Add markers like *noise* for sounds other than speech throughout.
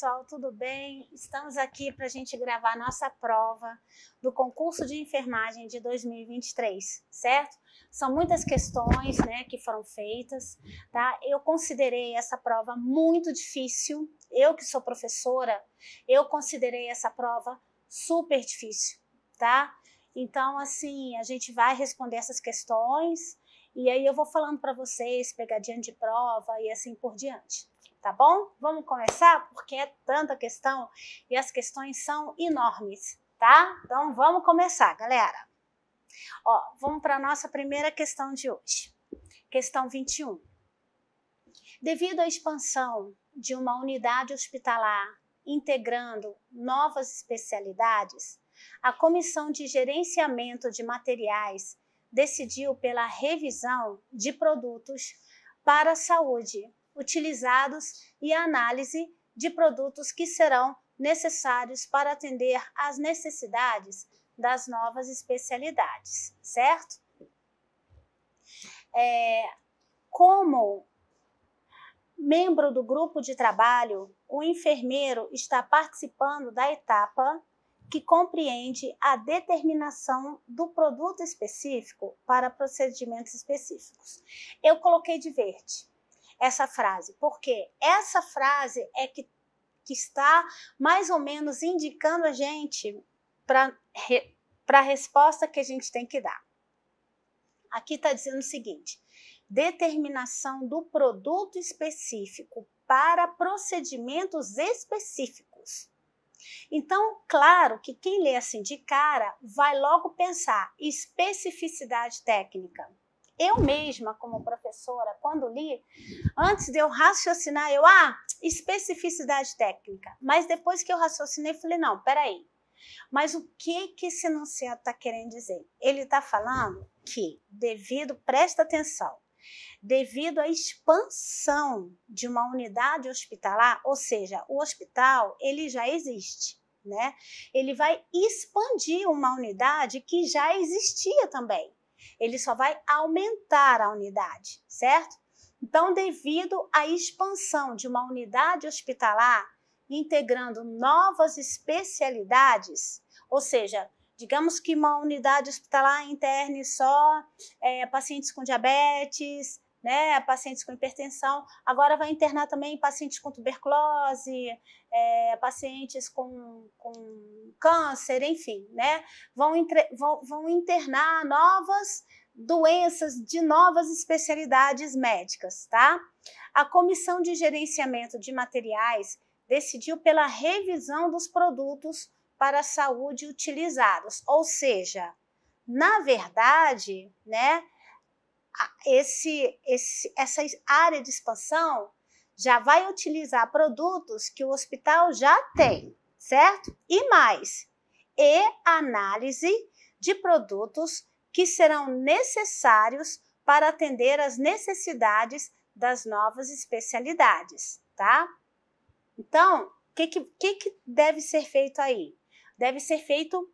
pessoal, tudo bem? Estamos aqui para a gente gravar a nossa prova do concurso de enfermagem de 2023, certo? São muitas questões né, que foram feitas, tá? Eu considerei essa prova muito difícil, eu que sou professora, eu considerei essa prova super difícil, tá? Então, assim, a gente vai responder essas questões e aí eu vou falando para vocês, pegadinha de prova e assim por diante tá bom? Vamos começar porque é tanta questão e as questões são enormes, tá? Então vamos começar, galera. Ó, vamos para a nossa primeira questão de hoje. Questão 21. Devido à expansão de uma unidade hospitalar integrando novas especialidades, a Comissão de Gerenciamento de Materiais decidiu pela revisão de produtos para a saúde utilizados e a análise de produtos que serão necessários para atender às necessidades das novas especialidades, certo? É, como membro do grupo de trabalho, o enfermeiro está participando da etapa que compreende a determinação do produto específico para procedimentos específicos. Eu coloquei de verde, essa frase, porque essa frase é que, que está mais ou menos indicando a gente para a resposta que a gente tem que dar. Aqui está dizendo o seguinte: determinação do produto específico para procedimentos específicos. Então, claro que quem lê assim de cara vai logo pensar especificidade técnica. Eu mesma, como professora, quando li, antes de eu raciocinar, eu, ah, especificidade técnica. Mas depois que eu raciocinei, falei, não, peraí. Mas o que que esse enunciado está querendo dizer? Ele está falando que, devido, presta atenção, devido à expansão de uma unidade hospitalar, ou seja, o hospital ele já existe, né? Ele vai expandir uma unidade que já existia também ele só vai aumentar a unidade, certo? Então, devido à expansão de uma unidade hospitalar, integrando novas especialidades, ou seja, digamos que uma unidade hospitalar interne só é, pacientes com diabetes, né, pacientes com hipertensão. Agora vai internar também pacientes com tuberculose, é, pacientes com, com câncer, enfim, né? Vão, entre, vão, vão internar novas doenças de novas especialidades médicas, tá? A Comissão de Gerenciamento de Materiais decidiu pela revisão dos produtos para a saúde utilizados, ou seja, na verdade, né, esse, esse, essa área de expansão já vai utilizar produtos que o hospital já tem, certo? E mais, e análise de produtos que serão necessários para atender as necessidades das novas especialidades, tá? Então, o que, que, que, deve ser feito aí? Deve ser feito,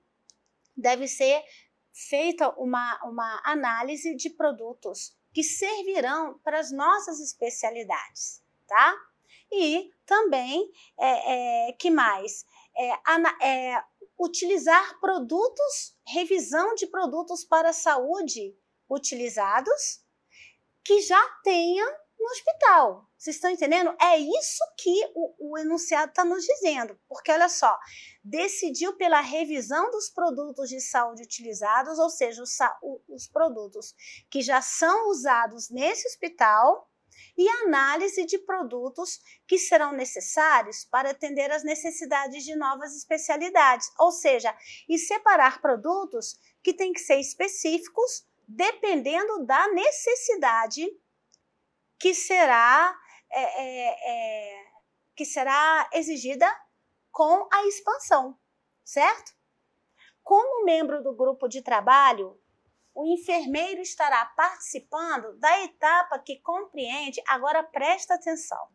deve ser feita uma, uma análise de produtos que servirão para as nossas especialidades, tá? E também, é, é que mais? É, ana, é, utilizar produtos, revisão de produtos para a saúde utilizados que já tenham no hospital. Vocês estão entendendo? É isso que o, o enunciado está nos dizendo. Porque olha só, decidiu pela revisão dos produtos de saúde utilizados, ou seja, os, os produtos que já são usados nesse hospital, e análise de produtos que serão necessários para atender às necessidades de novas especialidades, ou seja, e separar produtos que têm que ser específicos dependendo da necessidade que será, é, é, é, que será exigida com a expansão, certo? Como membro do grupo de trabalho, o enfermeiro estará participando da etapa que compreende, agora presta atenção,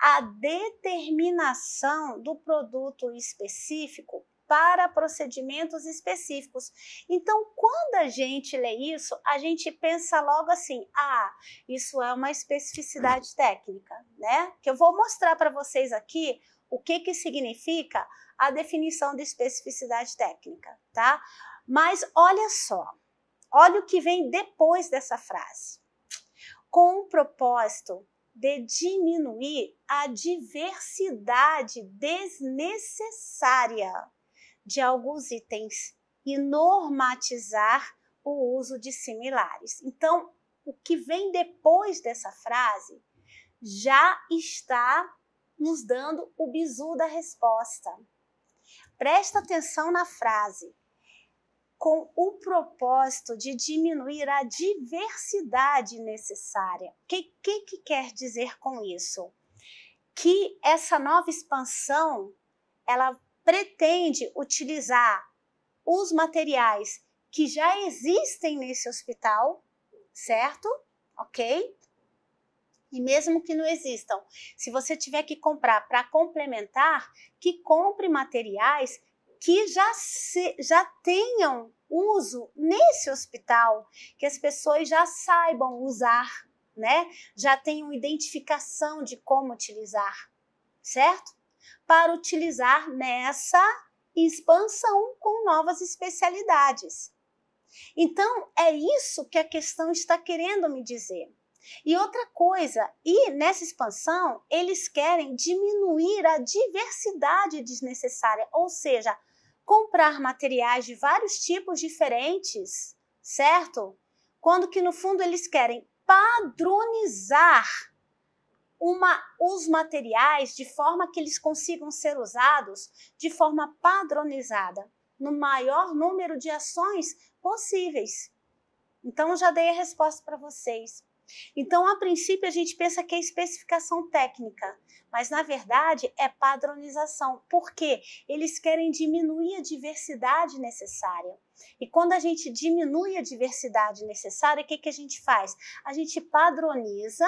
a determinação do produto específico para procedimentos específicos. Então, quando a gente lê isso, a gente pensa logo assim: ah, isso é uma especificidade técnica, né? Que eu vou mostrar para vocês aqui o que, que significa a definição de especificidade técnica, tá? Mas olha só, olha o que vem depois dessa frase. Com o propósito de diminuir a diversidade desnecessária de alguns itens e normatizar o uso de similares. Então, o que vem depois dessa frase já está nos dando o bizu da resposta. Presta atenção na frase com o propósito de diminuir a diversidade necessária. O que, que, que, quer dizer com isso? Que essa nova expansão ela pretende utilizar os materiais que já existem nesse hospital, certo? Ok? E mesmo que não existam, se você tiver que comprar para complementar, que compre materiais que já, se, já tenham uso nesse hospital, que as pessoas já saibam usar, né? Já tenham identificação de como utilizar, certo? para utilizar nessa expansão com novas especialidades. Então, é isso que a questão está querendo me dizer. E outra coisa, e nessa expansão, eles querem diminuir a diversidade desnecessária, ou seja, comprar materiais de vários tipos diferentes, certo? Quando que no fundo eles querem padronizar uma, os materiais de forma que eles consigam ser usados de forma padronizada no maior número de ações possíveis. Então, já dei a resposta para vocês. Então, a princípio, a gente pensa que é especificação técnica, mas na verdade é padronização, porque eles querem diminuir a diversidade necessária. E quando a gente diminui a diversidade necessária, o que, que a gente faz? A gente padroniza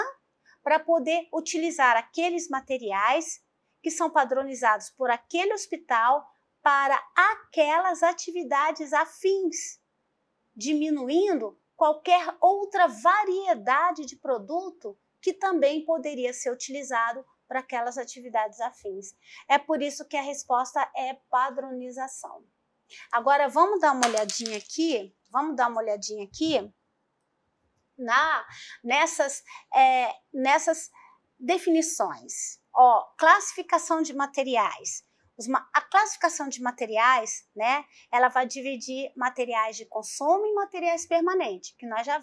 para poder utilizar aqueles materiais que são padronizados por aquele hospital para aquelas atividades afins, diminuindo qualquer outra variedade de produto que também poderia ser utilizado para aquelas atividades afins. É por isso que a resposta é padronização. Agora vamos dar uma olhadinha aqui, vamos dar uma olhadinha aqui na, nessas, é, nessas definições. Ó, classificação de materiais. A classificação de materiais, né, ela vai dividir materiais de consumo e materiais permanentes, que nós já,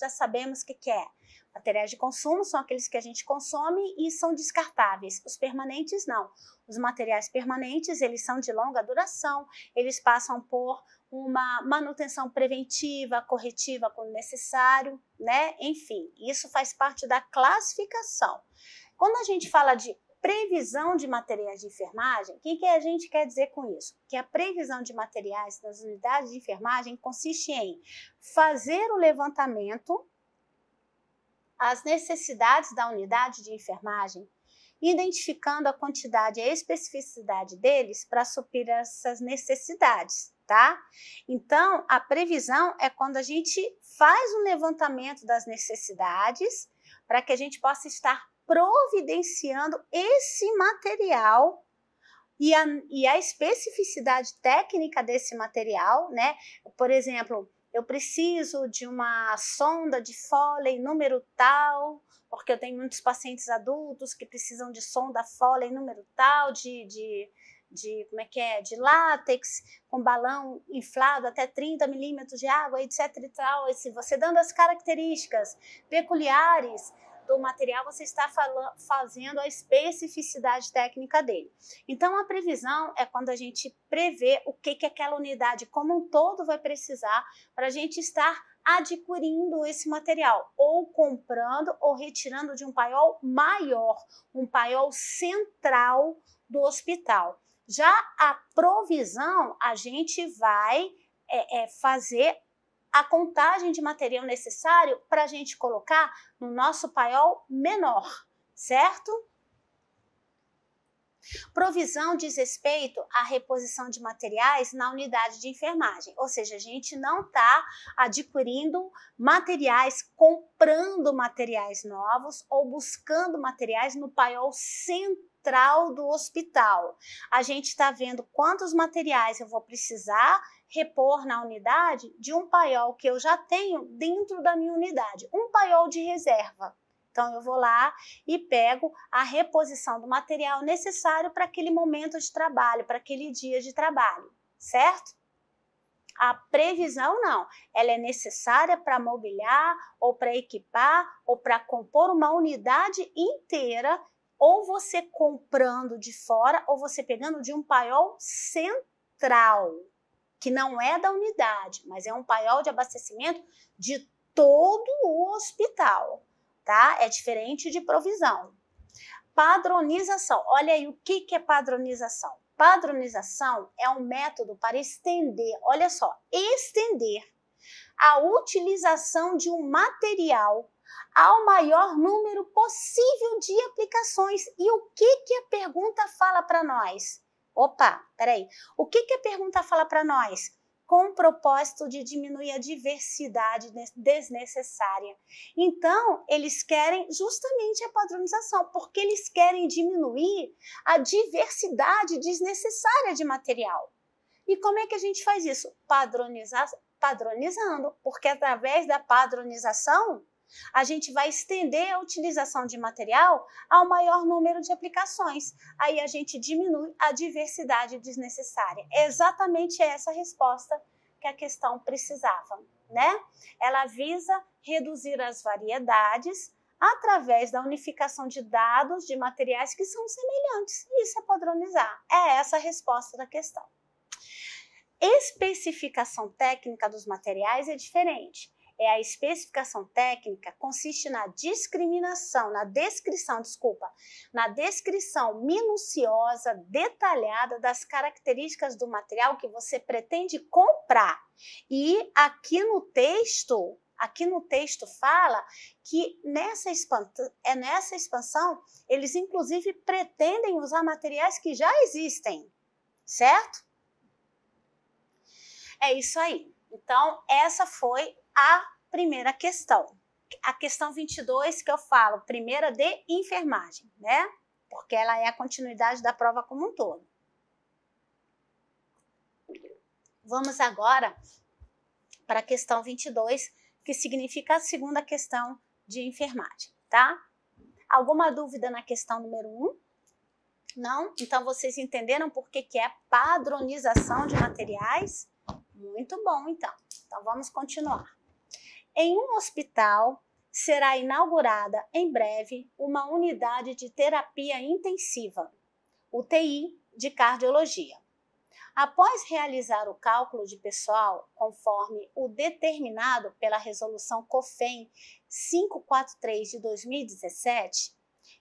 já sabemos o que, que é. Materiais de consumo são aqueles que a gente consome e são descartáveis. Os permanentes não. Os materiais permanentes, eles são de longa duração, eles passam por uma manutenção preventiva, corretiva quando necessário, né? Enfim, isso faz parte da classificação. Quando a gente fala de previsão de materiais de enfermagem, o que, que a gente quer dizer com isso? Que a previsão de materiais nas unidades de enfermagem consiste em fazer o levantamento as necessidades da unidade de enfermagem, identificando a quantidade e a especificidade deles para suprir essas necessidades tá? Então, a previsão é quando a gente faz um levantamento das necessidades para que a gente possa estar providenciando esse material e a, e a, especificidade técnica desse material, né? Por exemplo, eu preciso de uma sonda de Foley número tal, porque eu tenho muitos pacientes adultos que precisam de sonda Foley número tal, de, de de como é que é, de látex, com balão inflado até 30 milímetros de água, etc e tal. E se você dando as características peculiares do material, você está falando, fazendo a especificidade técnica dele. Então, a previsão é quando a gente prevê o que, que aquela unidade como um todo vai precisar para a gente estar adquirindo esse material, ou comprando ou retirando de um paiol maior, um paiol central do hospital. Já a provisão, a gente vai é, é, fazer a contagem de material necessário para a gente colocar no nosso paiol menor, certo? Provisão diz respeito à reposição de materiais na unidade de enfermagem, ou seja, a gente não está adquirindo materiais, comprando materiais novos ou buscando materiais no paiol central central do hospital. A gente está vendo quantos materiais eu vou precisar repor na unidade de um paiol que eu já tenho dentro da minha unidade, um paiol de reserva. Então eu vou lá e pego a reposição do material necessário para aquele momento de trabalho, para aquele dia de trabalho, certo? A previsão não, ela é necessária para mobiliar ou para equipar ou para compor uma unidade inteira ou você comprando de fora, ou você pegando de um paiol central, que não é da unidade, mas é um paiol de abastecimento de todo o hospital, tá? É diferente de provisão. Padronização. Olha aí o que, que é padronização. Padronização é um método para estender, olha só, estender a utilização de um material ao maior número possível de aplicações. E o que, que a pergunta fala para nós? Opa, peraí. O que, que a pergunta fala para nós? Com o propósito de diminuir a diversidade desnecessária. Então, eles querem justamente a padronização, porque eles querem diminuir a diversidade desnecessária de material. E como é que a gente faz isso? Padronizar, padronizando, porque através da padronização a gente vai estender a utilização de material ao maior número de aplicações. Aí a gente diminui a diversidade desnecessária. É exatamente essa resposta que a questão precisava, né? Ela visa reduzir as variedades através da unificação de dados de materiais que são semelhantes. Isso é padronizar. É essa a resposta da questão. Especificação técnica dos materiais é diferente é a especificação técnica, consiste na discriminação, na descrição, desculpa, na descrição minuciosa, detalhada das características do material que você pretende comprar. E aqui no texto, aqui no texto fala que nessa expansão, é nessa expansão eles inclusive pretendem usar materiais que já existem, certo? É isso aí. Então, essa foi a primeira questão. A questão 22 que eu falo, primeira de enfermagem, né? Porque ela é a continuidade da prova como um todo. Vamos agora para a questão 22, que significa a segunda questão de enfermagem, tá? Alguma dúvida na questão número 1? Um? Não? Então vocês entenderam por que, que é padronização de materiais? Muito bom, então. Então vamos continuar. Em um hospital, será inaugurada em breve uma unidade de terapia intensiva, UTI, de cardiologia. Após realizar o cálculo de pessoal, conforme o determinado pela resolução COFEN 543 de 2017,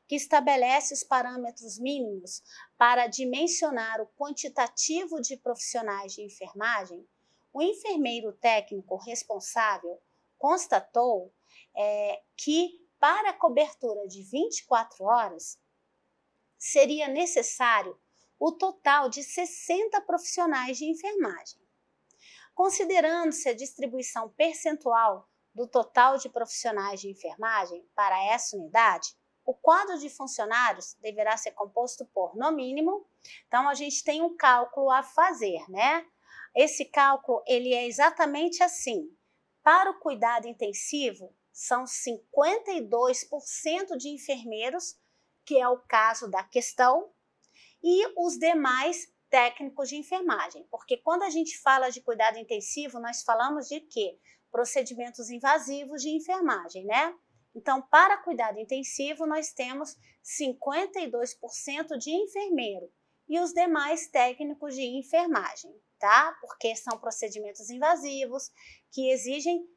que estabelece os parâmetros mínimos para dimensionar o quantitativo de profissionais de enfermagem, o enfermeiro técnico responsável constatou é, que para a cobertura de 24 horas seria necessário o total de 60 profissionais de enfermagem. Considerando-se a distribuição percentual do total de profissionais de enfermagem para essa unidade, o quadro de funcionários deverá ser composto por, no mínimo, então a gente tem um cálculo a fazer, né? Esse cálculo ele é exatamente assim: para o cuidado intensivo, são 52% de enfermeiros, que é o caso da questão, e os demais técnicos de enfermagem, porque quando a gente fala de cuidado intensivo, nós falamos de quê? Procedimentos invasivos de enfermagem, né? Então, para cuidado intensivo, nós temos 52% de enfermeiro e os demais técnicos de enfermagem tá? Porque são procedimentos invasivos que exigem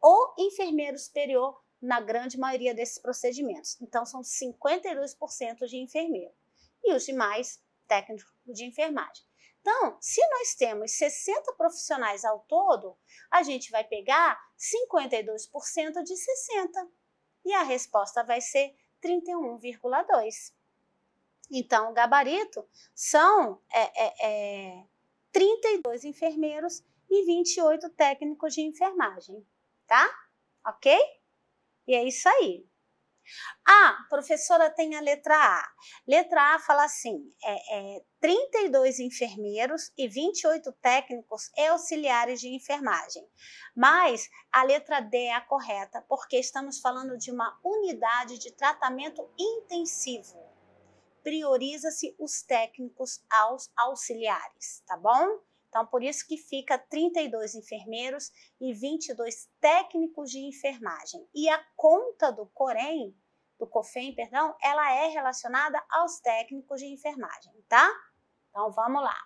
o enfermeiro superior na grande maioria desses procedimentos. Então, são 52% de enfermeiro e os demais técnico de enfermagem. Então, se nós temos 60 profissionais ao todo, a gente vai pegar 52% de 60 e a resposta vai ser 31,2. Então, o gabarito são é, é, é, 32 enfermeiros e 28 técnicos de enfermagem, tá? Ok? E é isso aí. Ah, professora tem a letra A. Letra A fala assim: é, é 32 enfermeiros e 28 técnicos e auxiliares de enfermagem. Mas a letra D é a correta, porque estamos falando de uma unidade de tratamento intensivo prioriza-se os técnicos aos auxiliares, tá bom? Então, por isso que fica 32 enfermeiros e 22 técnicos de enfermagem. E a conta do Corém, do COFEM, perdão, ela é relacionada aos técnicos de enfermagem, tá? Então, vamos lá.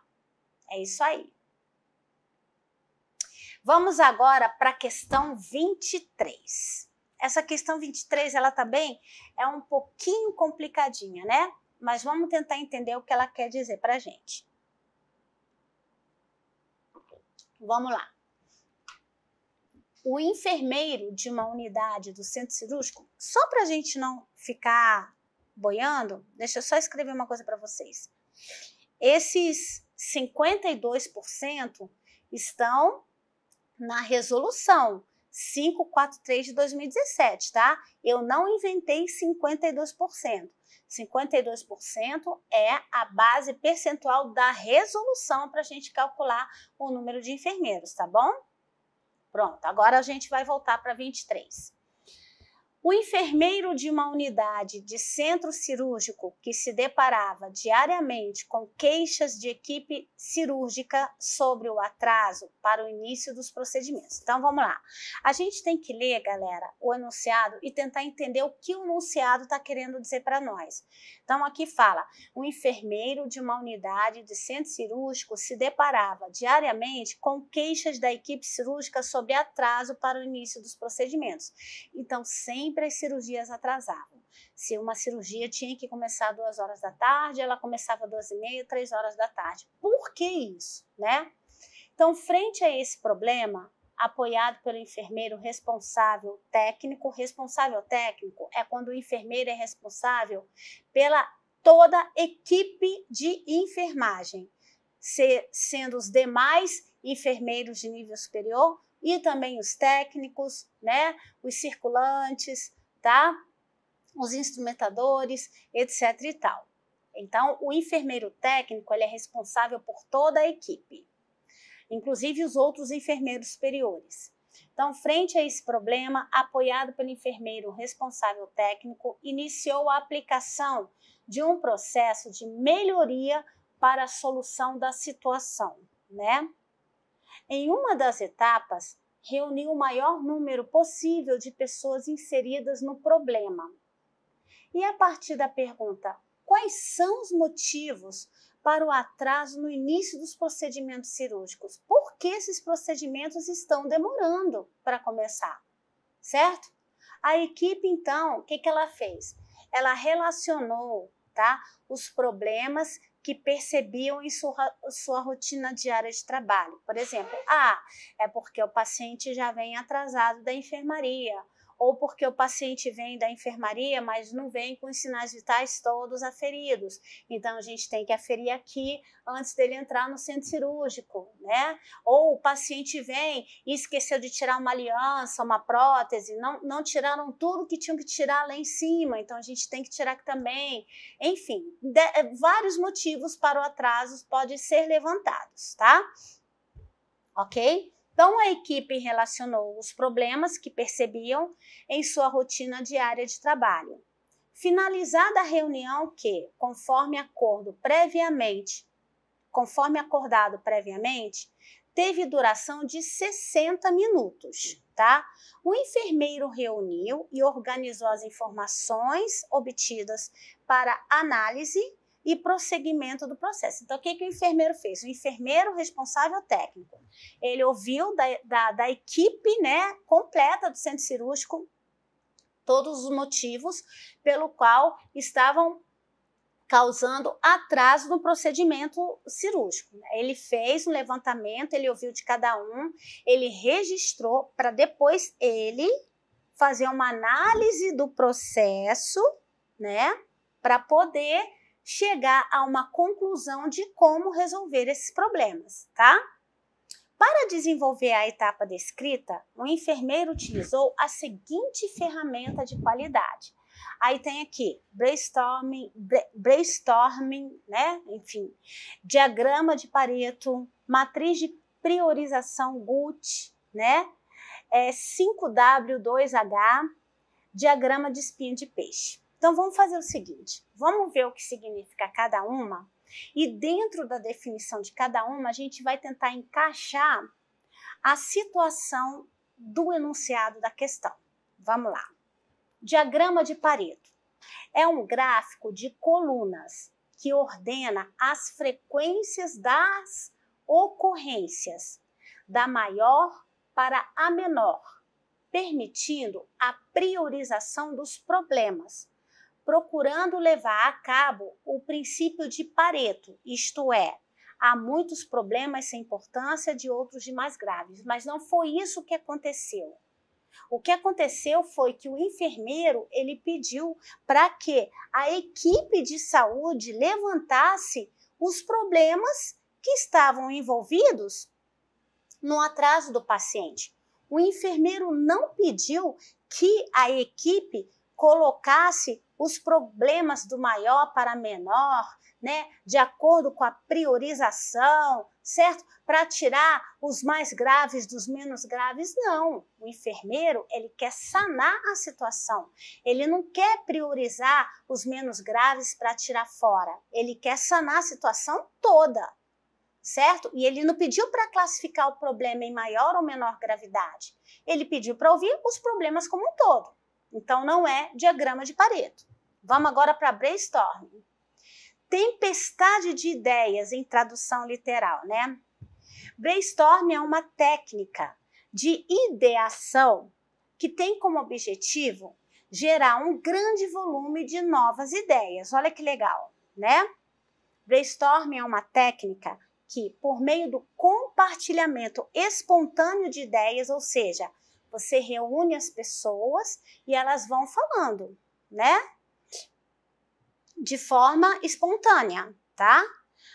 É isso aí. Vamos agora para a questão 23. Essa questão 23, ela também tá é um pouquinho complicadinha, né? mas vamos tentar entender o que ela quer dizer para a gente. Vamos lá. O enfermeiro de uma unidade do centro cirúrgico, só para a gente não ficar boiando, deixa eu só escrever uma coisa para vocês. Esses 52% estão na resolução 543 de 2017, tá? Eu não inventei 52%. 52% é a base percentual da resolução para a gente calcular o número de enfermeiros, tá bom? Pronto, agora a gente vai voltar para 23. O enfermeiro de uma unidade de centro cirúrgico que se deparava diariamente com queixas de equipe cirúrgica sobre o atraso para o início dos procedimentos. Então vamos lá. A gente tem que ler, galera, o enunciado e tentar entender o que o enunciado está querendo dizer para nós. Então aqui fala: o enfermeiro de uma unidade de centro cirúrgico se deparava diariamente com queixas da equipe cirúrgica sobre atraso para o início dos procedimentos. Então, sem sempre as cirurgias atrasavam. Se uma cirurgia tinha que começar duas horas da tarde, ela começava duas e meia, três horas da tarde. Por que isso, né? Então, frente a esse problema, apoiado pelo enfermeiro responsável técnico, responsável técnico é quando o enfermeiro é responsável pela toda a equipe de enfermagem, sendo os demais enfermeiros de nível superior e também os técnicos, né, os circulantes, tá? Os instrumentadores, etc e tal. Então, o enfermeiro técnico ele é responsável por toda a equipe, inclusive os outros enfermeiros superiores. Então, frente a esse problema, apoiado pelo enfermeiro responsável técnico, iniciou a aplicação de um processo de melhoria para a solução da situação, né? Em uma das etapas, reuniu o maior número possível de pessoas inseridas no problema. E a partir da pergunta: quais são os motivos para o atraso no início dos procedimentos cirúrgicos? Por que esses procedimentos estão demorando para começar? Certo? A equipe, então, o que, que ela fez? Ela relacionou tá, os problemas que percebiam em sua, sua rotina diária de trabalho. Por exemplo, ah, é porque o paciente já vem atrasado da enfermaria ou porque o paciente vem da enfermaria, mas não vem com os sinais vitais todos aferidos. Então a gente tem que aferir aqui antes dele entrar no centro cirúrgico, né? Ou o paciente vem e esqueceu de tirar uma aliança, uma prótese, não, não tiraram tudo que tinham que tirar lá em cima, então a gente tem que tirar aqui também. Enfim, de, eh, vários motivos para o atraso podem ser levantados, tá? Ok? Então, a equipe relacionou os problemas que percebiam em sua rotina diária de trabalho. Finalizada a reunião que, conforme acordo previamente, conforme acordado previamente, teve duração de 60 minutos, tá? O enfermeiro reuniu e organizou as informações obtidas para análise e prosseguimento do processo. Então, o que, que o enfermeiro fez? O enfermeiro responsável técnico, ele ouviu da, da, da equipe né, completa do centro cirúrgico todos os motivos pelo qual estavam causando atraso no procedimento cirúrgico. Né. Ele fez um levantamento, ele ouviu de cada um, ele registrou para depois ele fazer uma análise do processo, né, para poder chegar a uma conclusão de como resolver esses problemas, tá? Para desenvolver a etapa descrita, o enfermeiro utilizou a seguinte ferramenta de qualidade. Aí tem aqui brainstorming, brainstorming, né? Enfim, diagrama de Pareto, matriz de priorização GUT, né? É 5W2H, diagrama de espinha de peixe. Então vamos fazer o seguinte: vamos ver o que significa cada uma, e dentro da definição de cada uma, a gente vai tentar encaixar a situação do enunciado da questão. Vamos lá. Diagrama de Pareto é um gráfico de colunas que ordena as frequências das ocorrências, da maior para a menor, permitindo a priorização dos problemas, procurando levar a cabo o princípio de Pareto, isto é, há muitos problemas sem importância de outros de mais graves, mas não foi isso que aconteceu. O que aconteceu foi que o enfermeiro ele pediu para que a equipe de saúde levantasse os problemas que estavam envolvidos no atraso do paciente. O enfermeiro não pediu que a equipe colocasse os problemas do maior para menor, né, de acordo com a priorização, certo? Para tirar os mais graves dos menos graves, não. O enfermeiro, ele quer sanar a situação. Ele não quer priorizar os menos graves para tirar fora. Ele quer sanar a situação toda certo? E ele não pediu para classificar o problema em maior ou menor gravidade. Ele pediu para ouvir os problemas como um todo. Então não é diagrama de Pareto. Vamos agora para brainstorming. Tempestade de ideias em tradução literal, né? Brainstorming é uma técnica de ideação que tem como objetivo gerar um grande volume de novas ideias. Olha que legal, né? Brainstorming é uma técnica que, por meio do compartilhamento espontâneo de ideias, ou seja, você reúne as pessoas e elas vão falando, né? De forma espontânea, tá?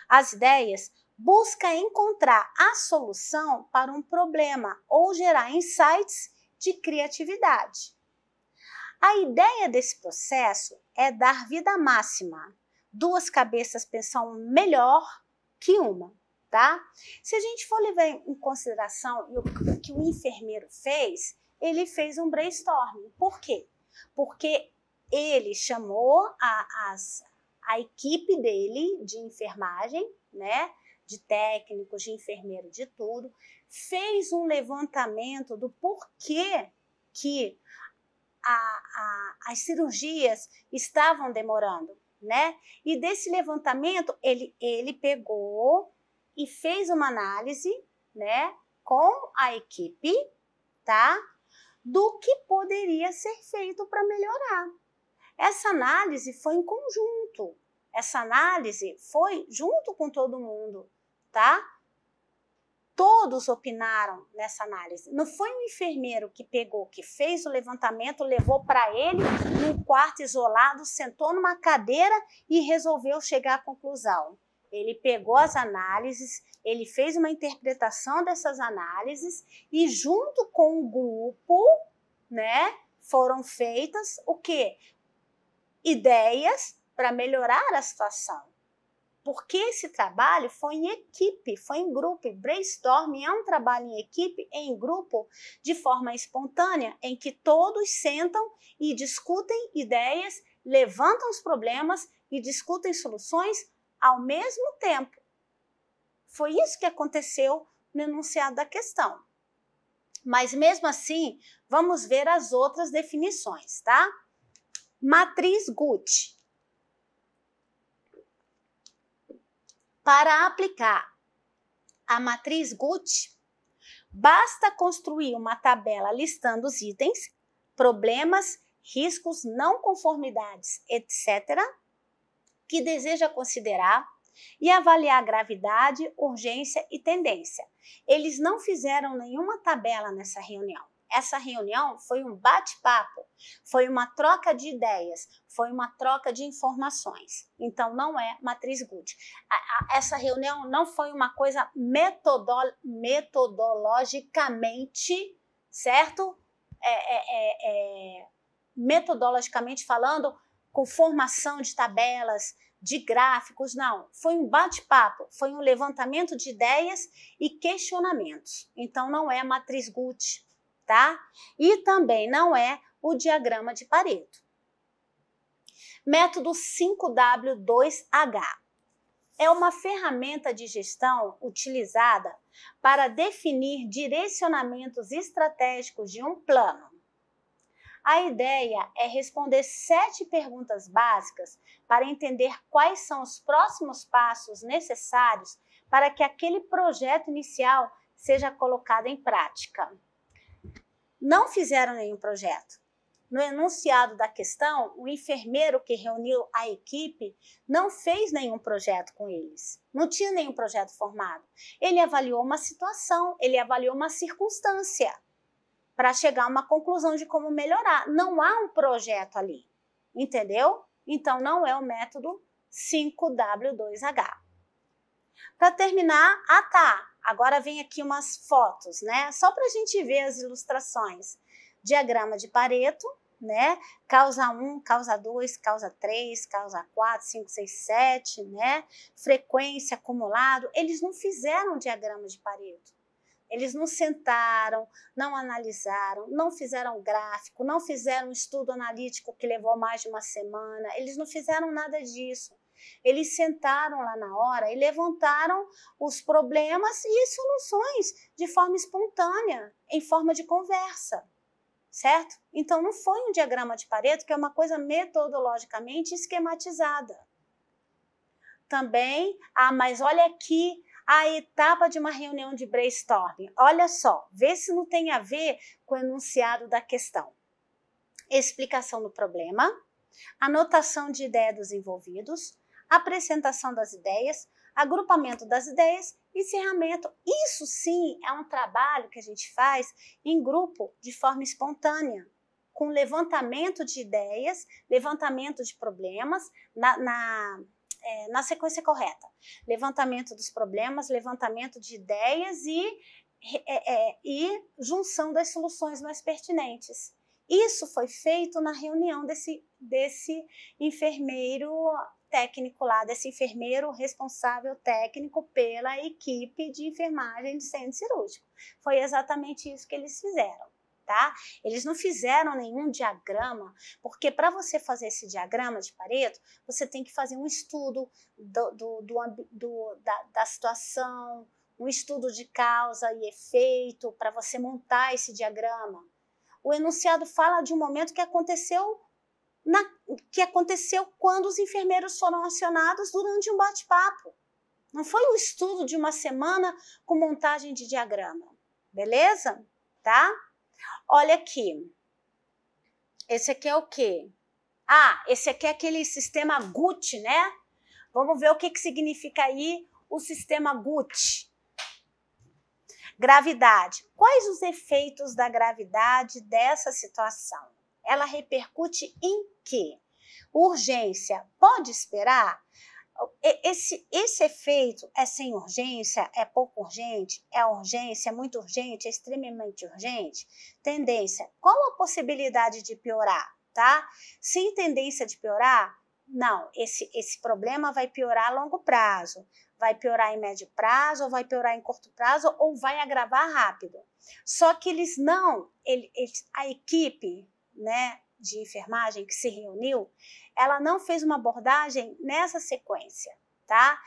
As ideias busca encontrar a solução para um problema ou gerar insights de criatividade. A ideia desse processo é dar vida máxima. Duas cabeças pensam melhor que uma tá? Se a gente for levar em consideração o que o enfermeiro fez, ele fez um brainstorming. Por quê? Porque ele chamou a, as, a equipe dele de enfermagem, né? De técnicos, de enfermeiro, de tudo, fez um levantamento do porquê que a, a, as cirurgias estavam demorando, né? E desse levantamento ele, ele pegou e fez uma análise, né, com a equipe, tá? Do que poderia ser feito para melhorar. Essa análise foi em conjunto. Essa análise foi junto com todo mundo, tá? Todos opinaram nessa análise. Não foi um enfermeiro que pegou, que fez o levantamento, levou para ele num quarto isolado, sentou numa cadeira e resolveu chegar à conclusão. Ele pegou as análises, ele fez uma interpretação dessas análises e junto com o grupo, né, foram feitas o quê? Ideias para melhorar a situação. Porque esse trabalho foi em equipe, foi em grupo. Brainstorming é um trabalho em equipe, em grupo, de forma espontânea, em que todos sentam e discutem ideias, levantam os problemas e discutem soluções ao mesmo tempo. Foi isso que aconteceu no enunciado da questão. Mas mesmo assim, vamos ver as outras definições, tá? Matriz GUT. Para aplicar a matriz GUT, basta construir uma tabela listando os itens, problemas, riscos, não conformidades, etc que deseja considerar e avaliar a gravidade, urgência e tendência. Eles não fizeram nenhuma tabela nessa reunião. Essa reunião foi um bate-papo, foi uma troca de ideias, foi uma troca de informações. Então, não é matriz Good. A, essa reunião não foi uma coisa metodo, metodologicamente, certo? É, é, é, é metodologicamente falando, com formação de tabelas, de gráficos, não. Foi um bate-papo, foi um levantamento de ideias e questionamentos. Então, não é a matriz GUT, tá? E também não é o diagrama de Pareto. Método 5W2H é uma ferramenta de gestão utilizada para definir direcionamentos estratégicos de um plano a ideia é responder sete perguntas básicas para entender quais são os próximos passos necessários para que aquele projeto inicial seja colocado em prática. Não fizeram nenhum projeto. No enunciado da questão, o enfermeiro que reuniu a equipe não fez nenhum projeto com eles, não tinha nenhum projeto formado. Ele avaliou uma situação, ele avaliou uma circunstância para chegar a uma conclusão de como melhorar. Não há um projeto ali, entendeu? Então não é o método 5W2H. Para terminar, ah tá, agora vem aqui umas fotos, né? Só para a gente ver as ilustrações. Diagrama de Pareto, né? Causa 1, causa 2, causa 3, causa 4, 5, 6, 7, né? Frequência, acumulado. Eles não fizeram diagrama de Pareto. Eles não sentaram, não analisaram, não fizeram gráfico, não fizeram um estudo analítico que levou mais de uma semana, eles não fizeram nada disso. Eles sentaram lá na hora e levantaram os problemas e soluções de forma espontânea, em forma de conversa, certo? Então não foi um diagrama de Pareto, que é uma coisa metodologicamente esquematizada. Também, ah, mas olha aqui, a etapa de uma reunião de brainstorming. Olha só, vê se não tem a ver com o enunciado da questão. Explicação do problema, anotação de ideia dos envolvidos, apresentação das ideias, agrupamento das ideias, encerramento. Isso sim é um trabalho que a gente faz em grupo, de forma espontânea, com levantamento de ideias, levantamento de problemas na, na é, na sequência correta: levantamento dos problemas, levantamento de ideias e, é, é, e junção das soluções mais pertinentes. Isso foi feito na reunião desse, desse enfermeiro técnico lá, desse enfermeiro responsável técnico pela equipe de enfermagem de centro cirúrgico. Foi exatamente isso que eles fizeram tá? Eles não fizeram nenhum diagrama, porque para você fazer esse diagrama de Pareto, você tem que fazer um estudo do, do, do, do da, da situação, um estudo de causa e efeito para você montar esse diagrama. O enunciado fala de um momento que aconteceu na, que aconteceu quando os enfermeiros foram acionados durante um bate-papo. Não foi um estudo de uma semana com montagem de diagrama, beleza? Tá? Olha aqui. Esse aqui é o quê? Ah, esse aqui é aquele sistema GUT, né? Vamos ver o que, que significa aí o sistema GUT. Gravidade. Quais os efeitos da gravidade dessa situação? Ela repercute em quê? Urgência. Pode esperar? esse, esse efeito é sem urgência, é pouco urgente, é urgência, é muito urgente, é extremamente urgente? Tendência. Qual a possibilidade de piorar, tá? Sem tendência de piorar, não, esse, esse problema vai piorar a longo prazo, vai piorar em médio prazo, ou vai piorar em curto prazo, ou vai agravar rápido. Só que eles não, eles, a equipe, né, de enfermagem que se reuniu, ela não fez uma abordagem nessa sequência, tá?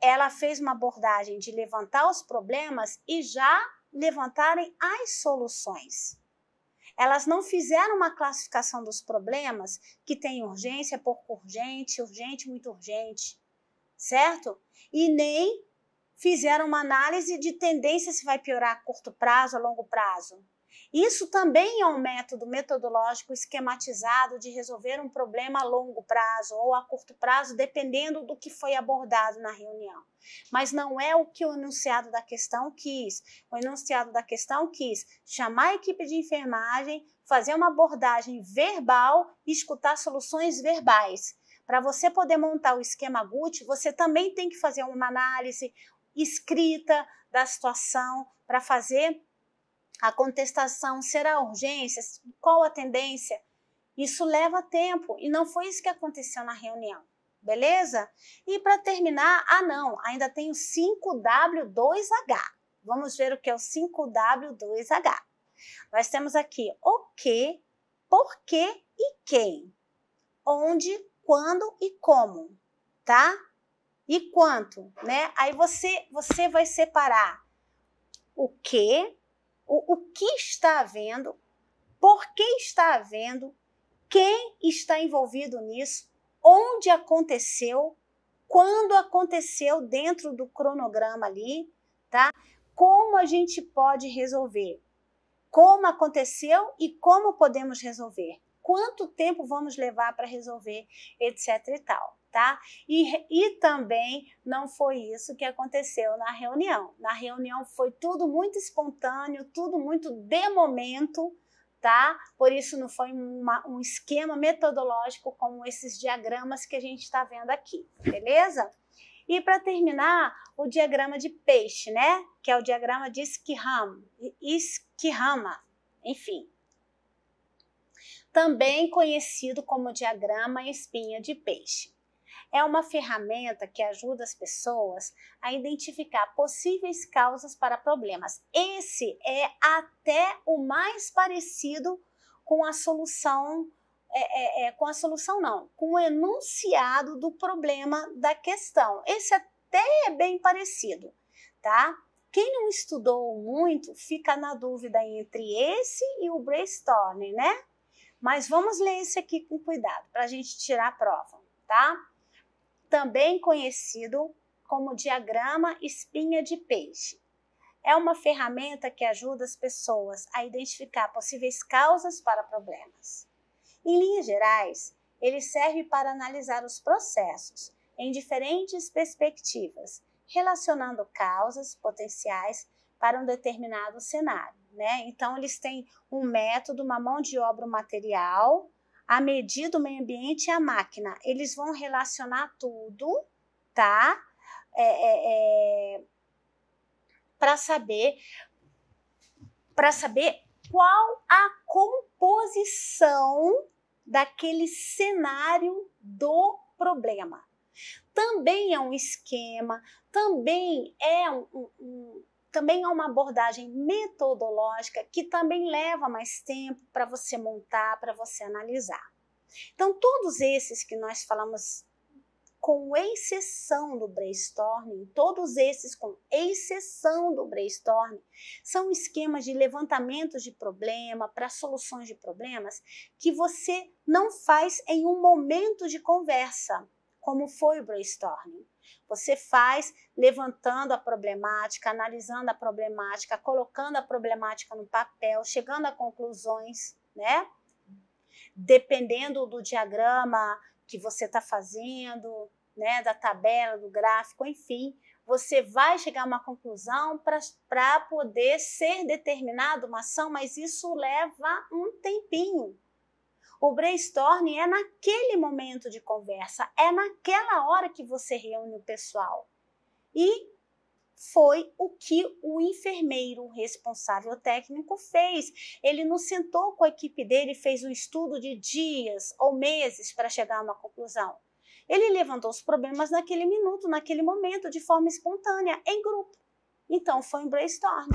Ela fez uma abordagem de levantar os problemas e já levantarem as soluções. Elas não fizeram uma classificação dos problemas que tem urgência, pouco urgente, urgente, muito urgente, certo? E nem fizeram uma análise de tendência se vai piorar a curto prazo, a longo prazo. Isso também é um método metodológico esquematizado de resolver um problema a longo prazo ou a curto prazo, dependendo do que foi abordado na reunião. Mas não é o que o enunciado da questão quis. O enunciado da questão quis chamar a equipe de enfermagem, fazer uma abordagem verbal e escutar soluções verbais. Para você poder montar o esquema GUT, você também tem que fazer uma análise escrita da situação para fazer a contestação será urgência, qual a tendência. Isso leva tempo e não foi isso que aconteceu na reunião, beleza? E para terminar, ah não, ainda tem o 5W2H. Vamos ver o que é o 5W2H. Nós temos aqui o que, por que e quem, onde, quando e como, tá? E quanto, né? Aí você, você vai separar o que, o, o que está havendo, por que está havendo, quem está envolvido nisso, onde aconteceu, quando aconteceu dentro do cronograma ali, tá? Como a gente pode resolver? Como aconteceu e como podemos resolver? Quanto tempo vamos levar para resolver, etc e tal tá? E, e também não foi isso que aconteceu na reunião. Na reunião foi tudo muito espontâneo, tudo muito de momento, tá? Por isso não foi uma, um esquema metodológico como esses diagramas que a gente está vendo aqui, beleza? E para terminar, o diagrama de peixe, né? Que é o diagrama de Skiham, Skihama, enfim. Também conhecido como diagrama espinha de peixe é uma ferramenta que ajuda as pessoas a identificar possíveis causas para problemas. Esse é até o mais parecido com a solução, é, é, é, com a solução não, com o enunciado do problema da questão. Esse até é bem parecido, tá? Quem não estudou muito fica na dúvida entre esse e o brainstorming, né? Mas vamos ler esse aqui com cuidado para a gente tirar a prova, tá? também conhecido como diagrama espinha de peixe. É uma ferramenta que ajuda as pessoas a identificar possíveis causas para problemas. Em linhas gerais, ele serve para analisar os processos em diferentes perspectivas, relacionando causas potenciais para um determinado cenário. Né? Então, eles têm um método, uma mão de obra, um material, a medida, o meio ambiente e a máquina. Eles vão relacionar tudo, tá? É, é, é, para saber para saber qual a composição daquele cenário do problema. Também é um esquema, também é um, um, também é uma abordagem metodológica que também leva mais tempo para você montar, para você analisar. Então, todos esses que nós falamos, com exceção do brainstorming, todos esses, com exceção do brainstorming, são esquemas de levantamento de problema para soluções de problemas que você não faz em um momento de conversa, como foi o brainstorming. Você faz levantando a problemática, analisando a problemática, colocando a problemática no papel, chegando a conclusões, né? Dependendo do diagrama que você está fazendo, né, da tabela, do gráfico, enfim, você vai chegar a uma conclusão para poder ser determinada uma ação, mas isso leva um tempinho. O brainstorming é naquele momento de conversa, é naquela hora que você reúne o pessoal. E foi o que o enfermeiro responsável técnico fez. Ele não sentou com a equipe dele e fez um estudo de dias ou meses para chegar a uma conclusão. Ele levantou os problemas naquele minuto, naquele momento, de forma espontânea, em grupo. Então foi um brainstorm.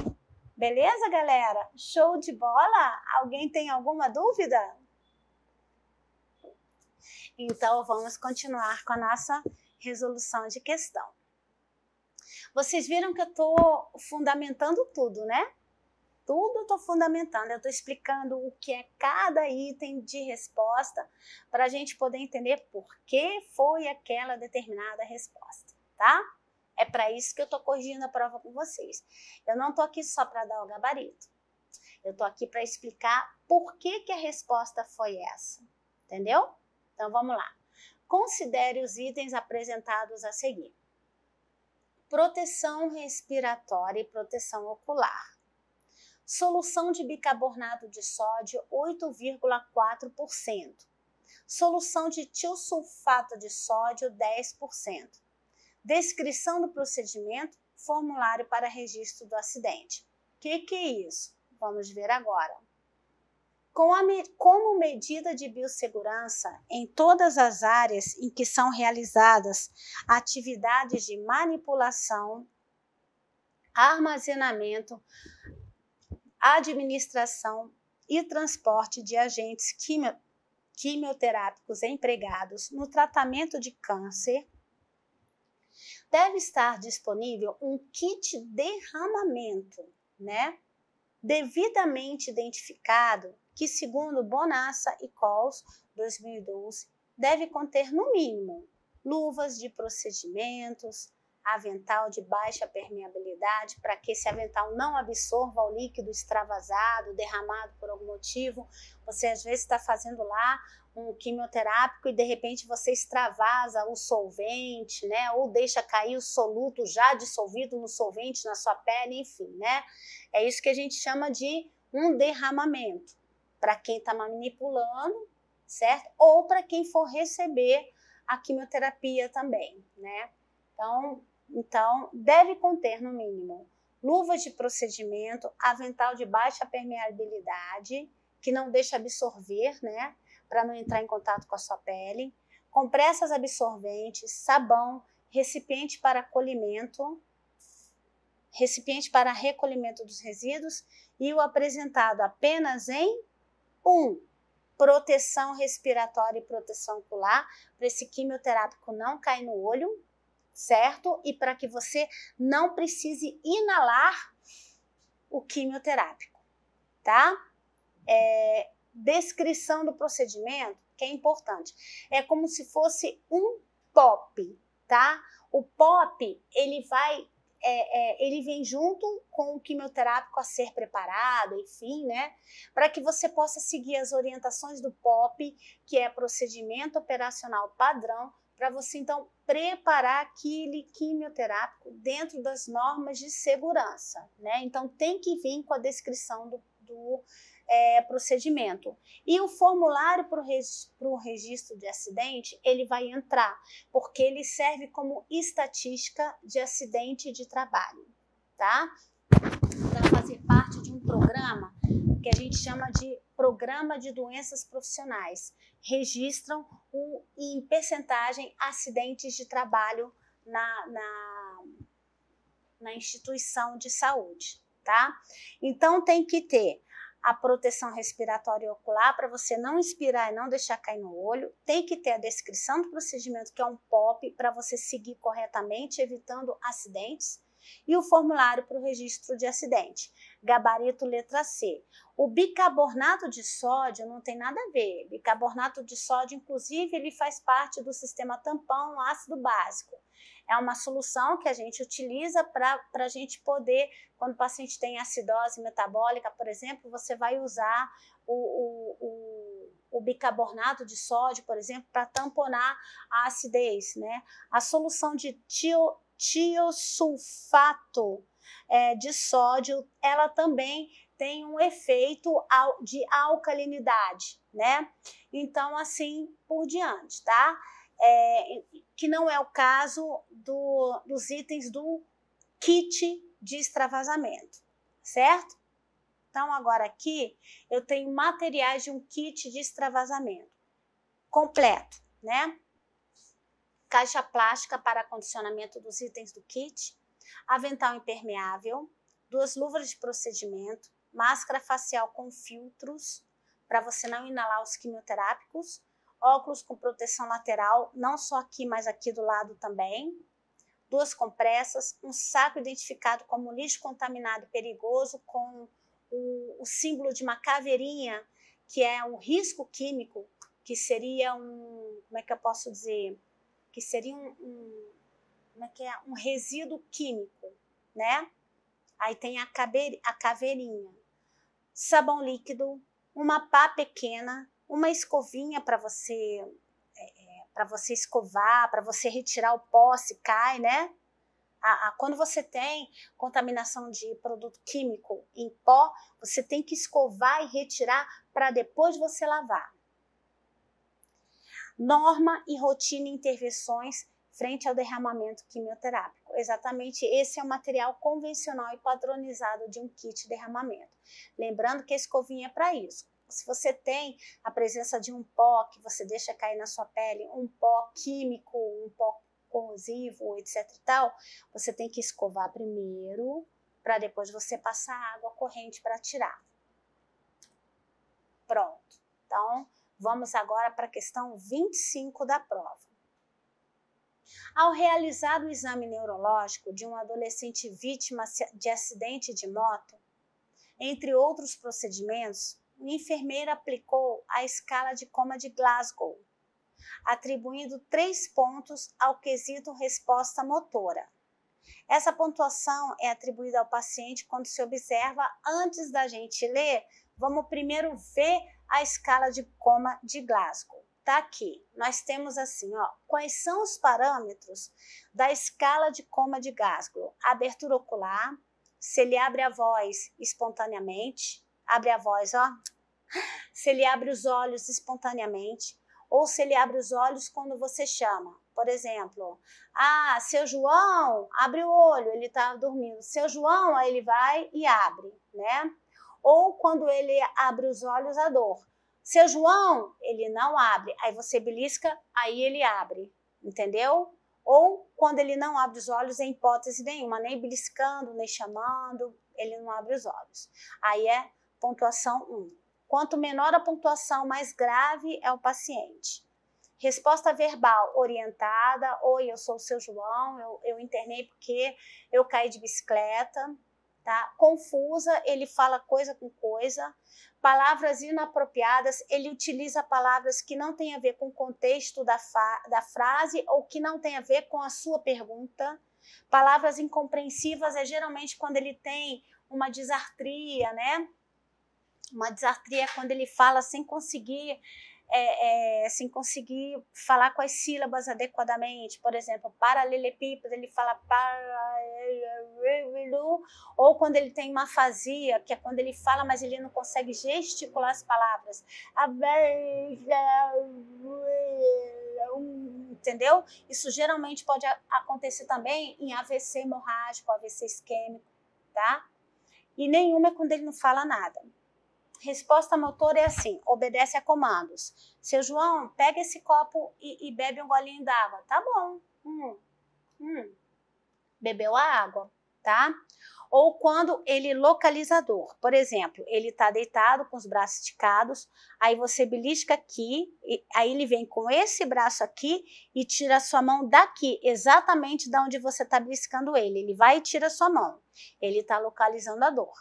Beleza, galera? Show de bola? Alguém tem alguma dúvida? Então, vamos continuar com a nossa resolução de questão. Vocês viram que eu estou fundamentando tudo, né? Tudo eu estou fundamentando, eu estou explicando o que é cada item de resposta para a gente poder entender por que foi aquela determinada resposta, tá? É para isso que eu estou corrigindo a prova com vocês. Eu não estou aqui só para dar o gabarito. Eu estou aqui para explicar por que, que a resposta foi essa, entendeu? Então vamos lá. Considere os itens apresentados a seguir: proteção respiratória e proteção ocular. Solução de bicarbonato de sódio 8,4%. Solução de tiosulfato de sódio 10%. Descrição do procedimento: formulário para registro do acidente. O que, que é isso? Vamos ver agora com a, como medida de biossegurança em todas as áreas em que são realizadas atividades de manipulação, armazenamento, administração e transporte de agentes quimio, quimioterápicos empregados no tratamento de câncer, deve estar disponível um kit derramamento, né? Devidamente identificado que, segundo Bonassa e Cols, 2012, deve conter, no mínimo, luvas de procedimentos, avental de baixa permeabilidade, para que esse avental não absorva o líquido extravasado, derramado por algum motivo. Você às vezes está fazendo lá um quimioterápico e de repente você extravasa o solvente, né? Ou deixa cair o soluto já dissolvido no solvente na sua pele, enfim, né? É isso que a gente chama de um derramamento para quem está manipulando, certo? Ou para quem for receber a quimioterapia também, né? Então, então deve conter no mínimo luvas de procedimento, avental de baixa permeabilidade, que não deixa absorver, né? Para não entrar em contato com a sua pele, compressas absorventes, sabão, recipiente para acolhimento, recipiente para recolhimento dos resíduos e o apresentado apenas em um, proteção respiratória e proteção ocular, para esse quimioterápico não cair no olho, certo? E para que você não precise inalar o quimioterápico, tá? É, descrição do procedimento, que é importante. É como se fosse um POP, tá? O POP, ele vai é, é, ele vem junto com o quimioterápico a ser preparado, enfim, né? Para que você possa seguir as orientações do POP, que é procedimento operacional padrão, para você então preparar aquele quimioterápico dentro das normas de segurança, né? Então tem que vir com a descrição do, do é, procedimento. E o formulário para o registro, registro de acidente, ele vai entrar, porque ele serve como estatística de acidente de trabalho, tá? para fazer parte de um programa que a gente chama de Programa de Doenças Profissionais. Registram o, em percentagem acidentes de trabalho na, na, na instituição de saúde, tá? Então tem que ter a proteção respiratória ocular para você não inspirar e não deixar cair no olho. Tem que ter a descrição do procedimento, que é um POP, para você seguir corretamente, evitando acidentes. E o formulário para o registro de acidente, gabarito letra C. O bicarbonato de sódio não tem nada a ver. Bicarbonato de sódio, inclusive, ele faz parte do sistema tampão ácido básico é uma solução que a gente utiliza para a gente poder, quando o paciente tem acidose metabólica, por exemplo, você vai usar o, o, o, o bicarbonato de sódio, por exemplo, para tamponar a acidez. Né? A solução de tio, tiosulfato é, de sódio, ela também tem um efeito de alcalinidade, né? Então, assim por diante, tá? É, que não é o caso do, dos itens do kit de extravasamento, certo? Então, agora aqui eu tenho materiais de um kit de extravasamento completo, né? Caixa plástica para acondicionamento dos itens do kit, avental impermeável, duas luvas de procedimento, máscara facial com filtros para você não inalar os quimioterápicos, óculos com proteção lateral, não só aqui, mas aqui do lado também, duas compressas, um saco identificado como lixo contaminado perigoso com o, o símbolo de uma caveirinha, que é um risco químico, que seria um, como é que eu posso dizer, que seria um, um como é que é, um resíduo químico, né? Aí tem a, a caveirinha, sabão líquido, uma pá pequena uma escovinha para você é, é para você escovar, para você retirar o pó se cai, né? A, a, quando você tem contaminação de produto químico em pó, você tem que escovar e retirar para depois você lavar. Norma e rotina intervenções frente ao derramamento quimioterápico. Exatamente, esse é o material convencional e padronizado de um kit de derramamento. Lembrando que a escovinha é para isso se você tem a presença de um pó que você deixa cair na sua pele, um pó químico, um pó corrosivo, etc e tal, você tem que escovar primeiro para depois você passar água corrente para tirar. Pronto. Então, vamos agora para a questão 25 da prova. Ao realizar o exame neurológico de um adolescente vítima de acidente de moto, entre outros procedimentos, o enfermeiro aplicou a escala de coma de Glasgow, atribuindo três pontos ao quesito resposta motora. Essa pontuação é atribuída ao paciente quando se observa, antes da gente ler, vamos primeiro ver a escala de coma de Glasgow. Tá aqui. Nós temos assim, ó, quais são os parâmetros da escala de coma de Glasgow? Abertura ocular, se ele abre a voz espontaneamente, abre a voz, ó. Se ele abre os olhos espontaneamente, ou se ele abre os olhos quando você chama. Por exemplo, ah, seu João, abre o olho, ele está dormindo. Seu João, aí ele vai e abre, né? Ou quando ele abre os olhos, a dor. Seu João, ele não abre. Aí você belisca, aí ele abre, entendeu? Ou quando ele não abre os olhos, em hipótese nenhuma, nem beliscando, nem chamando, ele não abre os olhos. Aí é pontuação 1. Quanto menor a pontuação, mais grave é o paciente. Resposta verbal orientada: Oi, eu sou o seu João, eu, eu internei porque eu caí de bicicleta. Tá? Confusa, ele fala coisa com coisa. Palavras inapropriadas, ele utiliza palavras que não têm a ver com o contexto da, da frase ou que não têm a ver com a sua pergunta. Palavras incompreensivas é geralmente quando ele tem uma disartria, né? Uma desartria é quando ele fala sem conseguir é, é, sem conseguir falar com as sílabas adequadamente. Por exemplo, paralelepípedo, ele fala paralelepípedo, ou quando ele tem mafasia, que é quando ele fala, mas ele não consegue gesticular as palavras. Entendeu? Isso geralmente pode acontecer também em AVC hemorrágico, AVC isquêmico, tá? E nenhuma é quando ele não fala nada resposta motora é assim, obedece a comandos. Seu João, pega esse copo e, e bebe um golinho d'água. Tá bom. Hum, hum. Bebeu a água, tá? Ou quando ele localizador, por exemplo, ele está deitado com os braços esticados, aí você belisca aqui, aí ele vem com esse braço aqui e tira a sua mão daqui, exatamente da onde você está beliscando ele. Ele vai e tira a sua mão. Ele está localizando a dor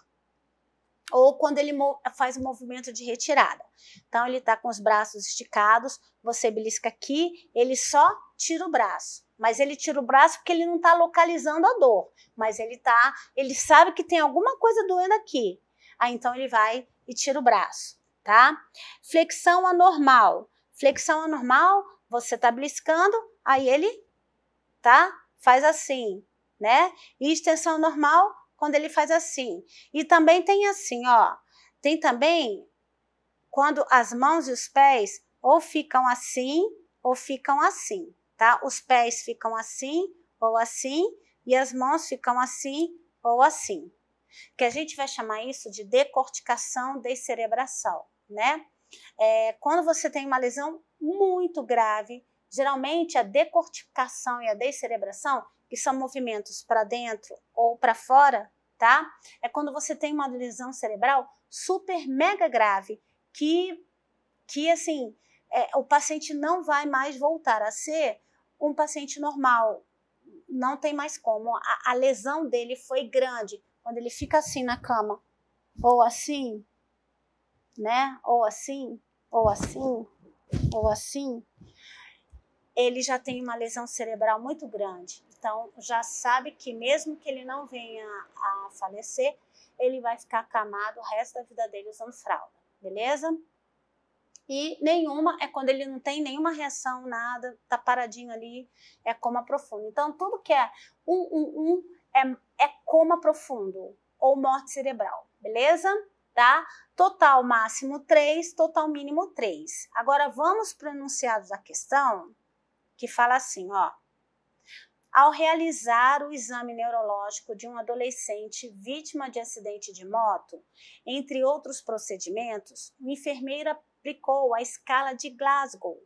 ou quando ele faz o movimento de retirada. Então, ele está com os braços esticados, você belisca aqui, ele só tira o braço. Mas ele tira o braço porque ele não está localizando a dor, mas ele tá, ele sabe que tem alguma coisa doendo aqui. Aí então ele vai e tira o braço, tá? Flexão anormal. Flexão anormal, você tá bliscando, aí ele tá faz assim, né? E extensão normal, quando ele faz assim. E também tem assim, ó. Tem também quando as mãos e os pés ou ficam assim ou ficam assim, tá? Os pés ficam assim ou assim e as mãos ficam assim ou assim. Que a gente vai chamar isso de decorticação descerebração, né? É, quando você tem uma lesão muito grave, geralmente a decorticação e a descerebração que são movimentos para dentro ou para fora, tá? É quando você tem uma lesão cerebral super mega grave que que assim é, o paciente não vai mais voltar a ser um paciente normal, não tem mais como. A, a lesão dele foi grande quando ele fica assim na cama, ou assim, né? Ou assim, ou assim, ou assim. Ele já tem uma lesão cerebral muito grande. Então, já sabe que mesmo que ele não venha a falecer, ele vai ficar acamado o resto da vida dele usando fralda, beleza? E nenhuma é quando ele não tem nenhuma reação, nada, tá paradinho ali, é coma profundo. Então, tudo que é um é, é coma profundo ou morte cerebral, beleza? Tá? Total máximo 3, total mínimo 3. Agora vamos para o enunciado da questão, que fala assim, ó ao realizar o exame neurológico de um adolescente vítima de acidente de moto, entre outros procedimentos, o enfermeiro aplicou a escala de Glasgow,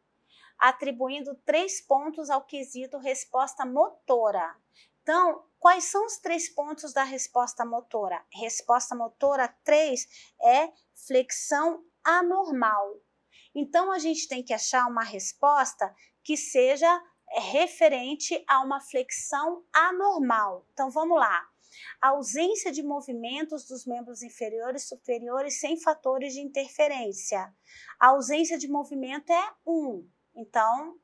atribuindo três pontos ao quesito resposta motora. Então, quais são os três pontos da resposta motora? Resposta motora 3 é flexão anormal. Então, a gente tem que achar uma resposta que seja é referente a uma flexão anormal. Então vamos lá. A ausência de movimentos dos membros inferiores e superiores sem fatores de interferência. A ausência de movimento é 1. Um. Então,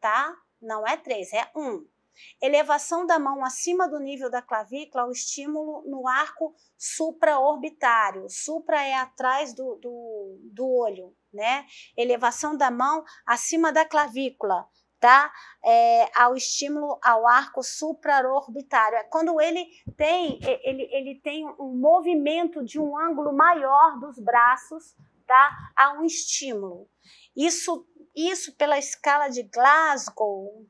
tá? Não é 3, é 1. Um. Elevação da mão acima do nível da clavícula, o estímulo no arco supraorbitário. Supra é atrás do, do, do olho, né? Elevação da mão acima da clavícula tá? É, ao estímulo ao arco supraorbitário. É quando ele tem, ele, ele tem um movimento de um ângulo maior dos braços, tá? A um estímulo. Isso, isso pela escala de Glasgow.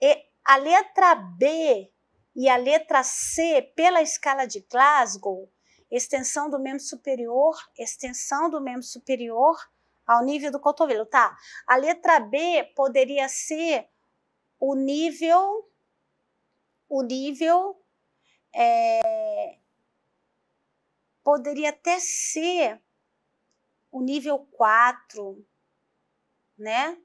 E a letra B e a letra C pela escala de Glasgow, extensão do membro superior, extensão do membro superior, ao nível do cotovelo, tá? A letra B poderia ser o nível, o nível, é, poderia até ser o nível 4, né?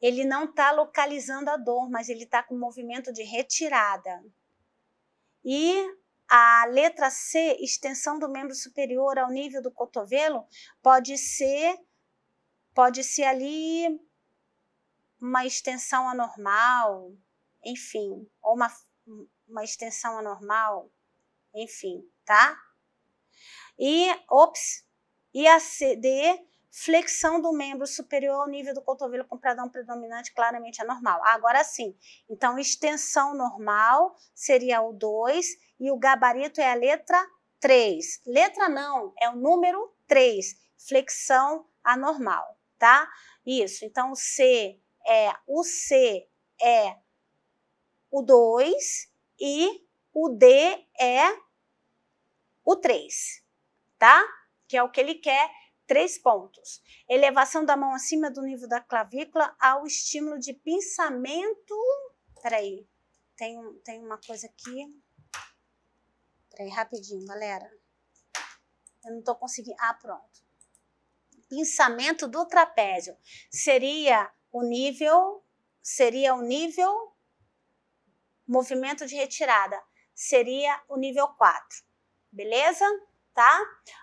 Ele não está localizando a dor, mas ele está com movimento de retirada. E a letra C, extensão do membro superior ao nível do cotovelo, pode ser pode ser ali uma extensão anormal, enfim, ou uma, uma extensão anormal, enfim, tá? E, ops, e a C, D, flexão do membro superior ao nível do cotovelo com pradão predominante claramente anormal. Agora sim, então extensão normal seria o 2 e o gabarito é a letra 3. Letra não, é o número 3, flexão anormal, tá? Isso, então o C é o C é o 2 e o D é o 3, tá? Que é o que ele quer, três pontos. Elevação da mão acima do nível da clavícula ao estímulo de pensamento. Peraí, tem, tem uma coisa aqui. Peraí, rapidinho, galera. Eu não tô conseguindo. Ah, pronto. Pensamento do trapézio. Seria o nível. Seria o nível. Movimento de retirada. Seria o nível 4. Beleza? Tá?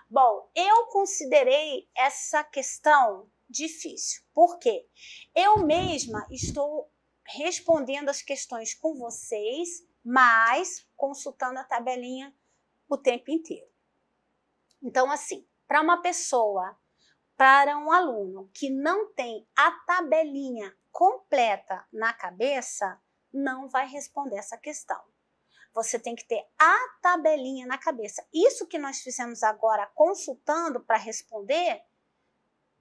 Bom, eu considerei essa questão difícil. Por quê? Eu mesma estou respondendo as questões com vocês mas consultando a tabelinha o tempo inteiro. Então, assim, para uma pessoa, para um aluno que não tem a tabelinha completa na cabeça, não vai responder essa questão. Você tem que ter a tabelinha na cabeça. Isso que nós fizemos agora consultando para responder,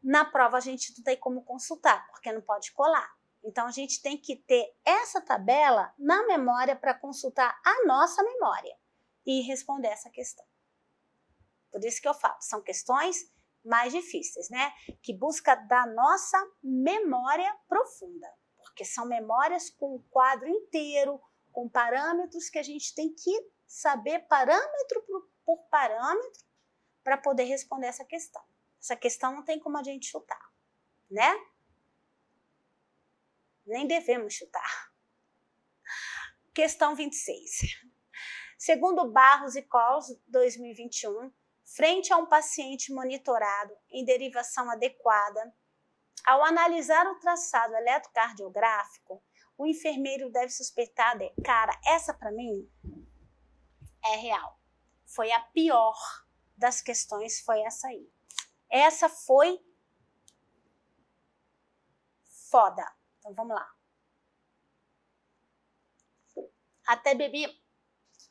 na prova a gente não tem como consultar, porque não pode colar. Então a gente tem que ter essa tabela na memória para consultar a nossa memória e responder essa questão. Por isso que eu falo, são questões mais difíceis, né? Que busca da nossa memória profunda, porque são memórias com o quadro inteiro, com parâmetros que a gente tem que saber parâmetro por, por parâmetro para poder responder essa questão. Essa questão não tem como a gente chutar, né? nem devemos chutar. Questão 26. Segundo Barros e Cols, 2021, frente a um paciente monitorado em derivação adequada, ao analisar o traçado eletrocardiográfico, o enfermeiro deve suspeitar de, cara, essa para mim é real. Foi a pior das questões, foi essa aí. Essa foi foda. Então vamos lá. Até bebi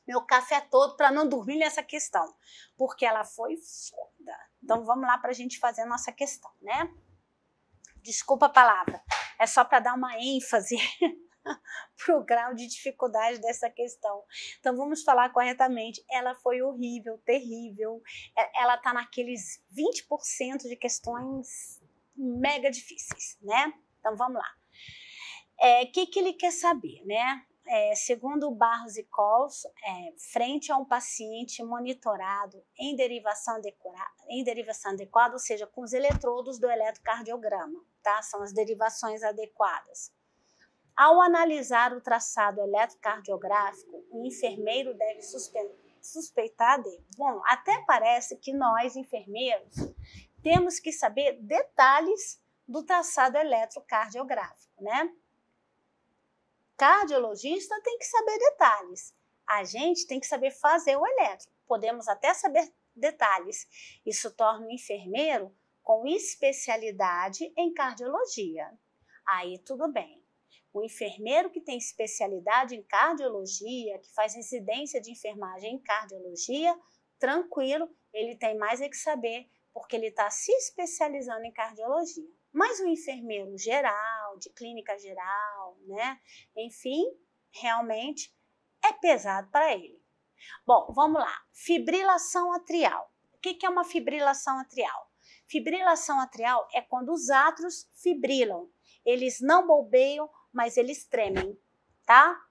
meu café todo para não dormir nessa questão, porque ela foi foda. Então vamos lá para a gente fazer a nossa questão, né? Desculpa a palavra, é só para dar uma ênfase *laughs* para o grau de dificuldade dessa questão. Então vamos falar corretamente. Ela foi horrível, terrível. Ela tá naqueles 20% de questões mega difíceis, né? Então vamos lá é, que, que ele quer saber, né? É, segundo Barros e Cols, é, frente a um paciente monitorado em derivação, decora, em derivação adequada, ou seja, com os eletrodos do eletrocardiograma, tá? São as derivações adequadas. Ao analisar o traçado eletrocardiográfico, o enfermeiro deve suspeitar de. Bom, até parece que nós, enfermeiros, temos que saber detalhes do traçado eletrocardiográfico, né? Cardiologista tem que saber detalhes. A gente tem que saber fazer o eletro. Podemos até saber detalhes. Isso torna o enfermeiro com especialidade em cardiologia. Aí tudo bem. O enfermeiro que tem especialidade em cardiologia, que faz residência de enfermagem em cardiologia, tranquilo, ele tem mais é que saber, porque ele está se especializando em cardiologia mas o enfermeiro geral, de clínica geral, né? Enfim, realmente é pesado para ele. Bom, vamos lá. Fibrilação atrial. O que, é uma fibrilação atrial? Fibrilação atrial é quando os átrios fibrilam. Eles não bombeiam, mas eles tremem, tá?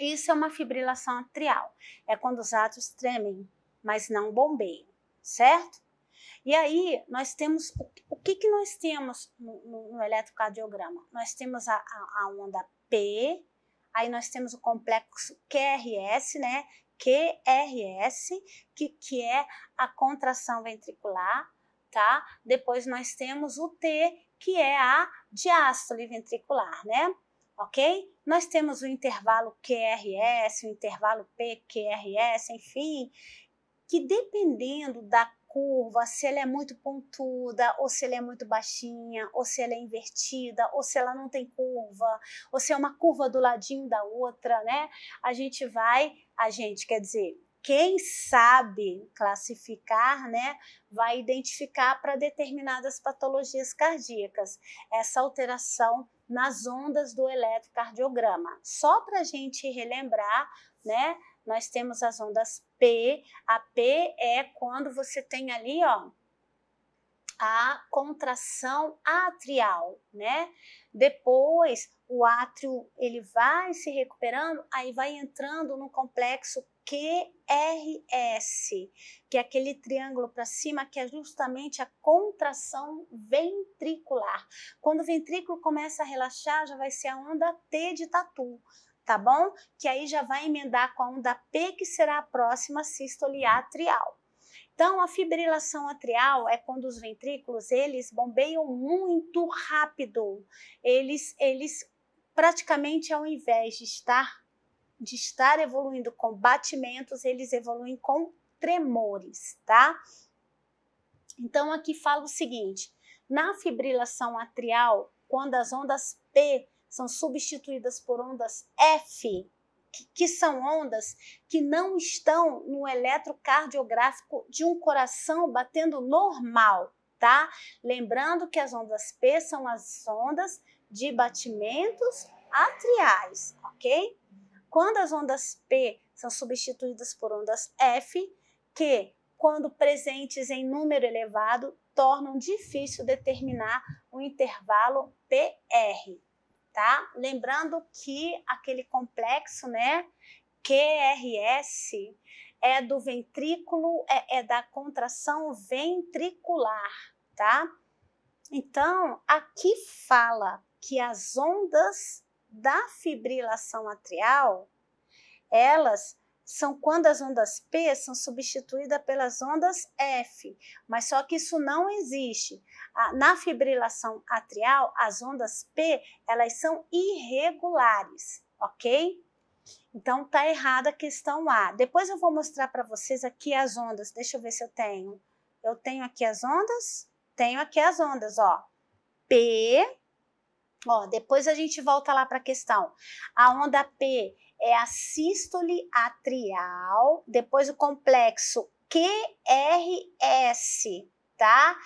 Isso é uma fibrilação atrial. É quando os átrios tremem, mas não bombeiam, certo? E aí nós temos o que, que nós temos no, no, no eletrocardiograma? Nós temos a, a, a, onda P, aí nós temos o complexo QRS, né? QRS, que, que é a contração ventricular, tá? Depois nós temos o T, que é a diástole ventricular, né? ok? Nós temos o intervalo QRS, o intervalo PQRS, enfim, que dependendo da curva, se ela é muito pontuda, ou se ela é muito baixinha, ou se ela é invertida, ou se ela não tem curva, ou se é uma curva do ladinho da outra, né? A gente vai, a gente quer dizer, quem sabe classificar, né, vai identificar para determinadas patologias cardíacas essa alteração nas ondas do eletrocardiograma. Só para a gente relembrar, né, nós temos as ondas P. A P é quando você tem ali, ó, a contração atrial, né? Depois o átrio ele vai se recuperando, aí vai entrando no complexo QRS, que é aquele triângulo para cima que é justamente a contração ventricular. Quando o ventrículo começa a relaxar, já vai ser a onda T de tatu tá bom? Que aí já vai emendar com a onda P, que será a próxima sístole atrial. Então, a fibrilação atrial é quando os ventrículos, eles bombeiam muito rápido. Eles, eles praticamente ao invés de estar de estar evoluindo com batimentos, eles evoluem com tremores, tá? Então aqui fala o seguinte: na fibrilação atrial, quando as ondas P são substituídas por ondas F, que são ondas que não estão no eletrocardiográfico de um coração batendo normal, tá? Lembrando que as ondas P são as ondas de batimentos atriais, ok? Quando as ondas P são substituídas por ondas F, que, quando presentes em número elevado, tornam difícil determinar o intervalo PR, tá? Lembrando que aquele complexo, né, QRS, é do ventrículo, é, é da contração ventricular, tá? Então, aqui fala que as ondas da fibrilação atrial, elas são quando as ondas P são substituídas pelas ondas F, mas só que isso não existe. Na fibrilação atrial, as ondas P elas são irregulares, ok? Então tá errada a questão A. Depois eu vou mostrar para vocês aqui as ondas. Deixa eu ver se eu tenho. Eu tenho aqui as ondas, tenho aqui as ondas, ó. P, ó. Depois a gente volta lá para a questão. A onda P é a sístole atrial, depois o complexo QRS, tá?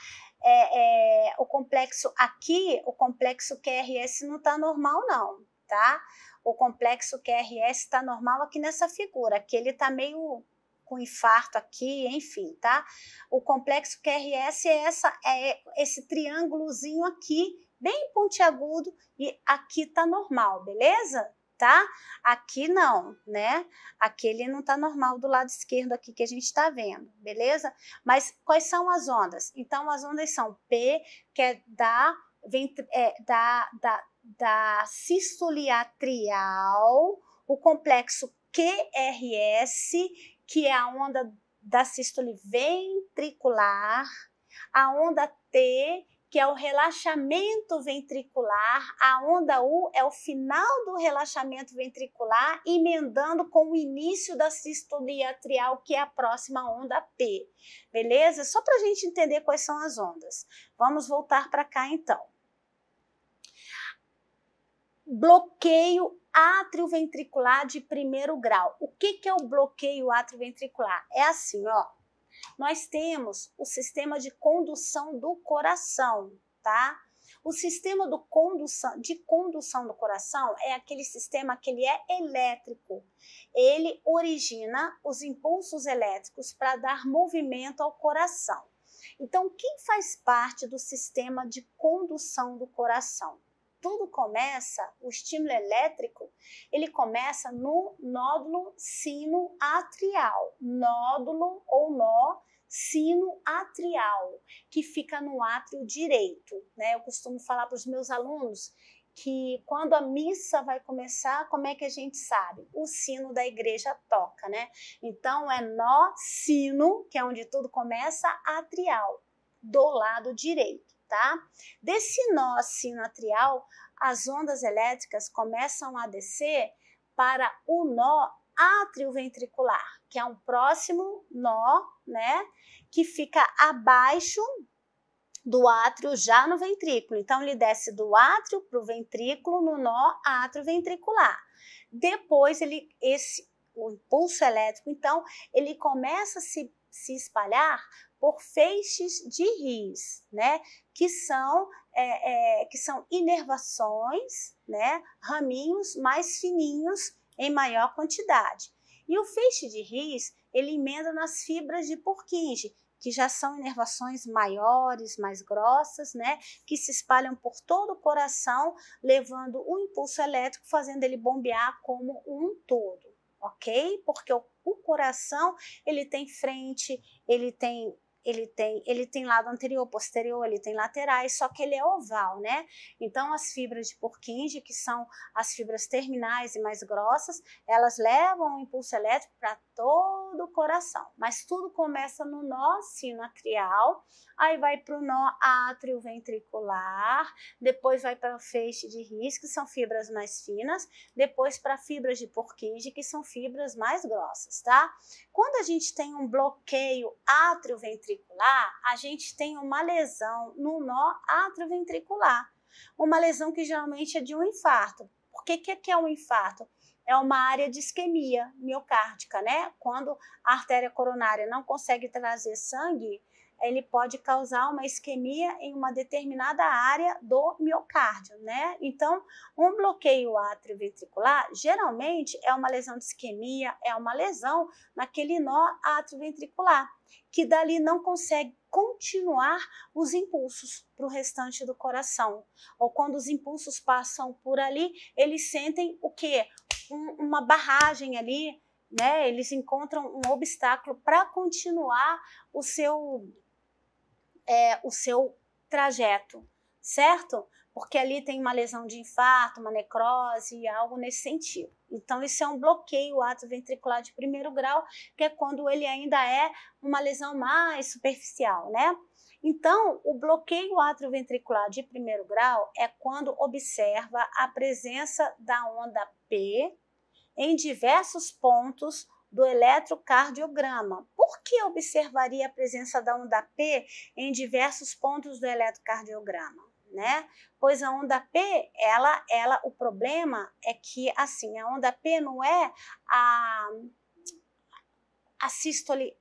É, é, o complexo aqui, o complexo QRS não tá normal não, tá? O complexo QRS está normal aqui nessa figura, aqui ele tá meio com infarto aqui, enfim, tá? O complexo QRS é, essa, é esse triângulozinho aqui, bem pontiagudo, e aqui tá normal, beleza? tá? Aqui não, né? Aqui ele não tá normal do lado esquerdo aqui que a gente está vendo, beleza? Mas quais são as ondas? Então as ondas são P, que é da, é, da, da, da sistoliatrial, o complexo QRS, que é a onda da sístole ventricular, a onda T, que é o relaxamento ventricular. A onda U é o final do relaxamento ventricular, emendando com o início da sístole atrial, que é a próxima onda P. Beleza? Só para a gente entender quais são as ondas. Vamos voltar para cá então. Bloqueio atrioventricular de primeiro grau. O que, que é o bloqueio atrioventricular? É assim, ó nós temos o sistema de condução do coração, tá? O sistema do condução, de condução do coração é aquele sistema que ele é elétrico. Ele origina os impulsos elétricos para dar movimento ao coração. Então, quem faz parte do sistema de condução do coração? tudo começa, o estímulo elétrico, ele começa no nódulo sino atrial, nódulo ou nó sino atrial, que fica no átrio direito, né? Eu costumo falar para os meus alunos que quando a missa vai começar, como é que a gente sabe? O sino da igreja toca, né? Então é nó sino, que é onde tudo começa, atrial, do lado direito tá? Desse nó sinoatrial, assim, as ondas elétricas começam a descer para o nó atrioventricular, que é um próximo nó, né, que fica abaixo do átrio já no ventrículo. Então, ele desce do átrio para o ventrículo no nó atrioventricular. Depois, ele, esse, o impulso elétrico, então, ele começa a se, se espalhar por feixes de ris, né? Que são, é, é, que são inervações, né? Raminhos mais fininhos em maior quantidade. E o feixe de ris, ele emenda nas fibras de Purkinje, que já são inervações maiores, mais grossas, né, que se espalham por todo o coração, levando o um impulso elétrico, fazendo ele bombear como um todo, ok? Porque o, o coração, ele tem frente, ele tem ele tem, ele tem lado anterior, posterior, ele tem laterais, só que ele é oval, né? Então as fibras de Purkinje, que são as fibras terminais e mais grossas, elas levam um impulso elétrico para todo o coração. Mas tudo começa no nó sinoatrial, aí vai para o nó atrioventricular, depois vai para o feixe de risco, que são fibras mais finas, depois para fibras de Purkinje, que são fibras mais grossas, tá? Quando a gente tem um bloqueio atrioventricular ventricular, a gente tem uma lesão no nó atrioventricular. Uma lesão que geralmente é de um infarto. Por que, é que é um infarto? É uma área de isquemia miocárdica, né? Quando a artéria coronária não consegue trazer sangue, ele pode causar uma isquemia em uma determinada área do miocárdio, né? Então, um bloqueio atrioventricular geralmente é uma lesão de isquemia, é uma lesão naquele nó atrioventricular, que dali não consegue continuar os impulsos para o restante do coração. Ou quando os impulsos passam por ali, eles sentem o quê? Um, uma barragem ali né, eles encontram um obstáculo para continuar o seu é, o seu trajeto, certo? Porque ali tem uma lesão de infarto, uma necrose, algo nesse sentido. Então, isso é um bloqueio atroventricular de primeiro grau, que é quando ele ainda é uma lesão mais superficial, né? Então, o bloqueio atrioventricular de primeiro grau é quando observa a presença da onda P em diversos pontos do eletrocardiograma. Por que observaria a presença da onda P em diversos pontos do eletrocardiograma? Né? Pois a onda P, ela, ela, o problema é que assim, a onda P não é a a sístole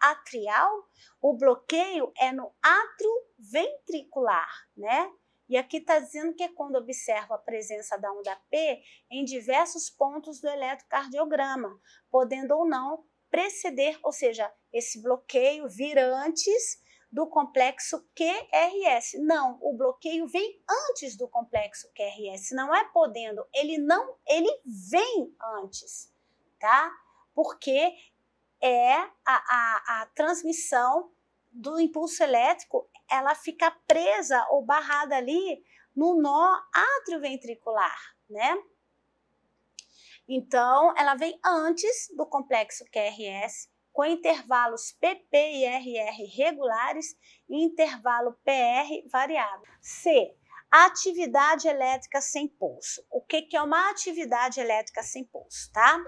atrial, o bloqueio é no átrio ventricular, né? E aqui está dizendo que é quando observa a presença da onda P em diversos pontos do eletrocardiograma, podendo ou não preceder, ou seja, esse bloqueio vir antes do complexo QRS. Não, o bloqueio vem antes do complexo QRS, não é podendo, ele não, ele vem antes, tá? Porque é a, a, a transmissão do impulso elétrico ela fica presa ou barrada ali no nó atrioventricular, né? Então, ela vem antes do complexo QRS, com intervalos PP e RR regulares e intervalo PR variável. C. Atividade elétrica sem pulso. O que, que é uma atividade elétrica sem pulso, tá?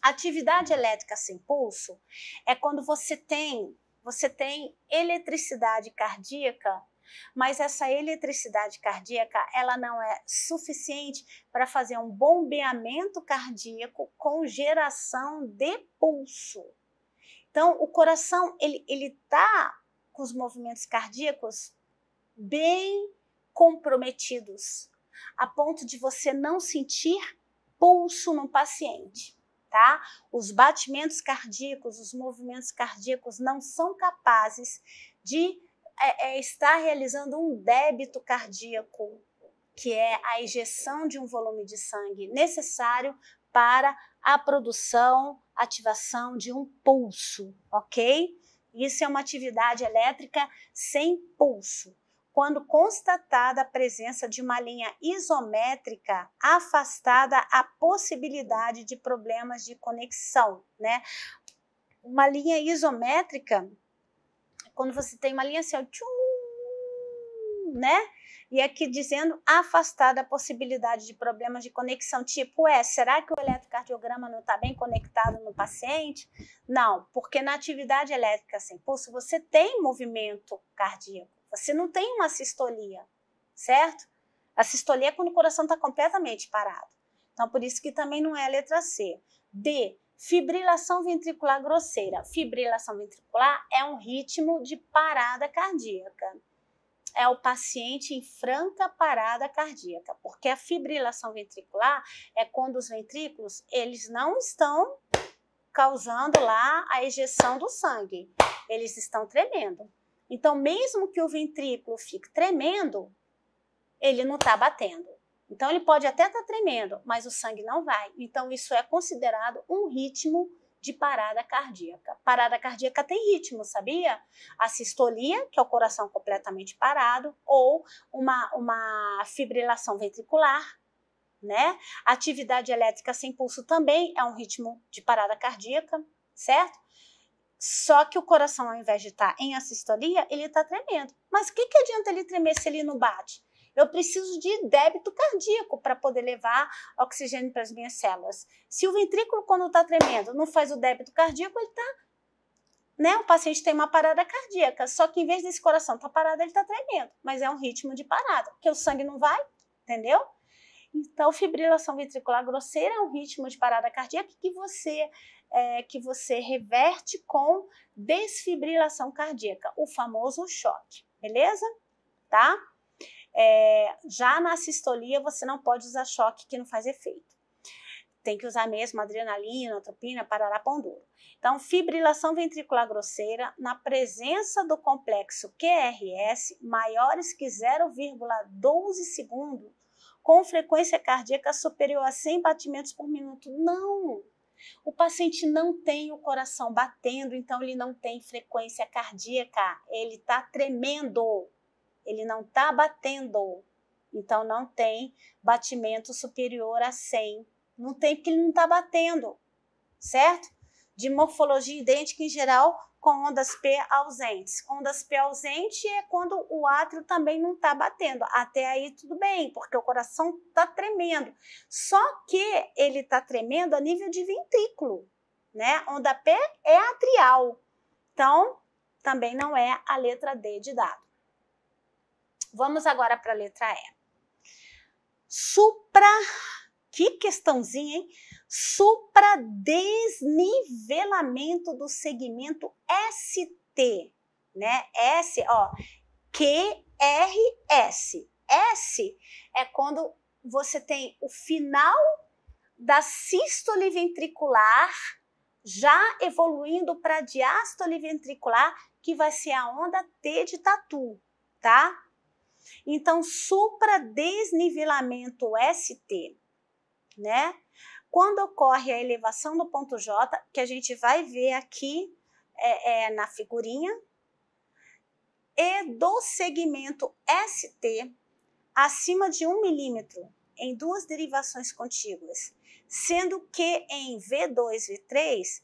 Atividade elétrica sem pulso é quando você tem você tem eletricidade cardíaca, mas essa eletricidade cardíaca ela não é suficiente para fazer um bombeamento cardíaco com geração de pulso. Então, o coração ele ele tá com os movimentos cardíacos bem comprometidos, a ponto de você não sentir pulso no paciente tá? Os batimentos cardíacos, os movimentos cardíacos não são capazes de é, é, estar realizando um débito cardíaco, que é a ejeção de um volume de sangue necessário para a produção, ativação de um pulso, ok? Isso é uma atividade elétrica sem pulso quando constatada a presença de uma linha isométrica, afastada a possibilidade de problemas de conexão, né? Uma linha isométrica, quando você tem uma linha assim, ó, tchum, né? E aqui dizendo afastada a possibilidade de problemas de conexão, tipo, é, será que o eletrocardiograma não está bem conectado no paciente? Não, porque na atividade elétrica sem assim, pulso você tem movimento cardíaco você não tem uma sistolia, certo? A sistolia é quando o coração está completamente parado. Então, por isso que também não é a letra C. D. Fibrilação ventricular grosseira. Fibrilação ventricular é um ritmo de parada cardíaca. É o paciente em franca parada cardíaca, porque a fibrilação ventricular é quando os ventrículos eles não estão causando lá a ejeção do sangue. Eles estão tremendo. Então, mesmo que o ventrículo fique tremendo, ele não está batendo. Então, ele pode até estar tá tremendo, mas o sangue não vai. Então, isso é considerado um ritmo de parada cardíaca. Parada cardíaca tem ritmo, sabia? A sistolia, que é o coração completamente parado, ou uma, uma fibrilação ventricular, né? Atividade elétrica sem pulso também é um ritmo de parada cardíaca, certo? Só que o coração, ao invés de estar tá em assistoria, ele está tremendo. Mas o que, que adianta ele tremer se ele não bate? Eu preciso de débito cardíaco para poder levar oxigênio para as minhas células. Se o ventrículo, quando está tremendo, não faz o débito cardíaco, ele está. Né? O paciente tem uma parada cardíaca, só que em vez desse coração estar tá parado, ele está tremendo. Mas é um ritmo de parada, porque o sangue não vai, entendeu? Então, fibrilação ventricular grosseira é um ritmo de parada cardíaca que você é, que você reverte com desfibrilação cardíaca, o famoso choque, beleza? Tá? É, já na sistolia, você não pode usar choque que não faz efeito. Tem que usar mesmo adrenalina, atropina, parará, pão duro. Então, fibrilação ventricular grosseira, na presença do complexo QRS, maiores que 0,12 segundo, com frequência cardíaca superior a 100 batimentos por minuto. Não! O paciente não tem o coração batendo, então ele não tem frequência cardíaca, ele está tremendo, ele não está batendo, então não tem batimento superior a 100. Não tem porque ele não está batendo, certo? de morfologia idêntica em geral com ondas P ausentes. Ondas P ausente é quando o átrio também não está batendo. Até aí tudo bem, porque o coração está tremendo. Só que ele está tremendo a nível de ventrículo, né? Onda P é atrial. Então, também não é a letra D de dado. Vamos agora para a letra E. Supra que questãozinha, hein? Supradesnivelamento do segmento ST, né? S, ó, QRS. S é quando você tem o final da sístole ventricular já evoluindo para diástole ventricular, que vai ser a onda T de tatu, tá? Então, supradesnivelamento ST né? Quando ocorre a elevação do ponto J, que a gente vai ver aqui é, é, na figurinha, e do segmento ST acima de 1 milímetro em duas derivações contíguas, sendo que em V2 e V3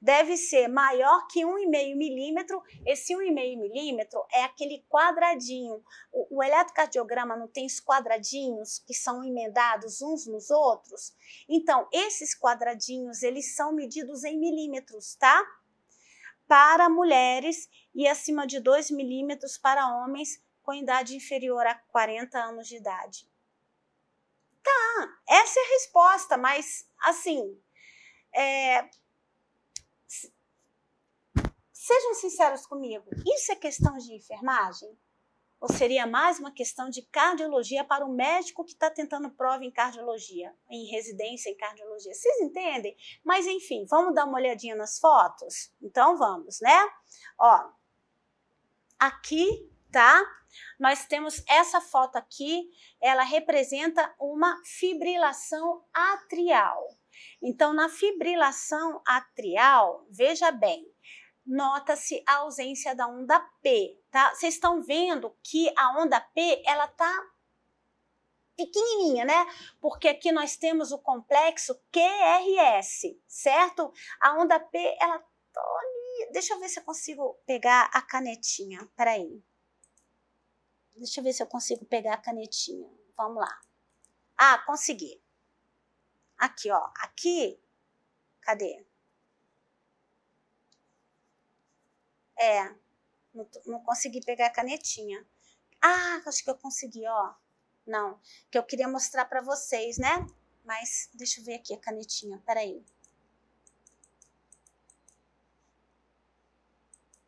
deve ser maior que 1,5 milímetro. Esse 1,5 milímetro é aquele quadradinho. O, o eletrocardiograma não tem os quadradinhos que são emendados uns nos outros? Então, esses quadradinhos, eles são medidos em milímetros, tá? Para mulheres e acima de 2 milímetros para homens com idade inferior a 40 anos de idade. Tá, essa é a resposta, mas assim, é, Sejam sinceros comigo, isso é questão de enfermagem? Ou seria mais uma questão de cardiologia para o médico que está tentando prova em cardiologia, em residência em cardiologia? Vocês entendem? Mas enfim, vamos dar uma olhadinha nas fotos? Então vamos, né? Ó, aqui, tá? Nós temos essa foto aqui, ela representa uma fibrilação atrial. Então, na fibrilação atrial, veja bem, nota-se a ausência da onda P, tá? Vocês estão vendo que a onda P, ela tá pequenininha, né? Porque aqui nós temos o complexo QRS, certo? A onda P, ela tá ali. Deixa eu ver se eu consigo pegar a canetinha. Peraí. Deixa eu ver se eu consigo pegar a canetinha. Vamos lá. Ah, consegui. Aqui, ó. Aqui. Cadê? É, não, não consegui pegar a canetinha. Ah, acho que eu consegui, ó. Não, que eu queria mostrar para vocês, né? Mas deixa eu ver aqui a canetinha, peraí.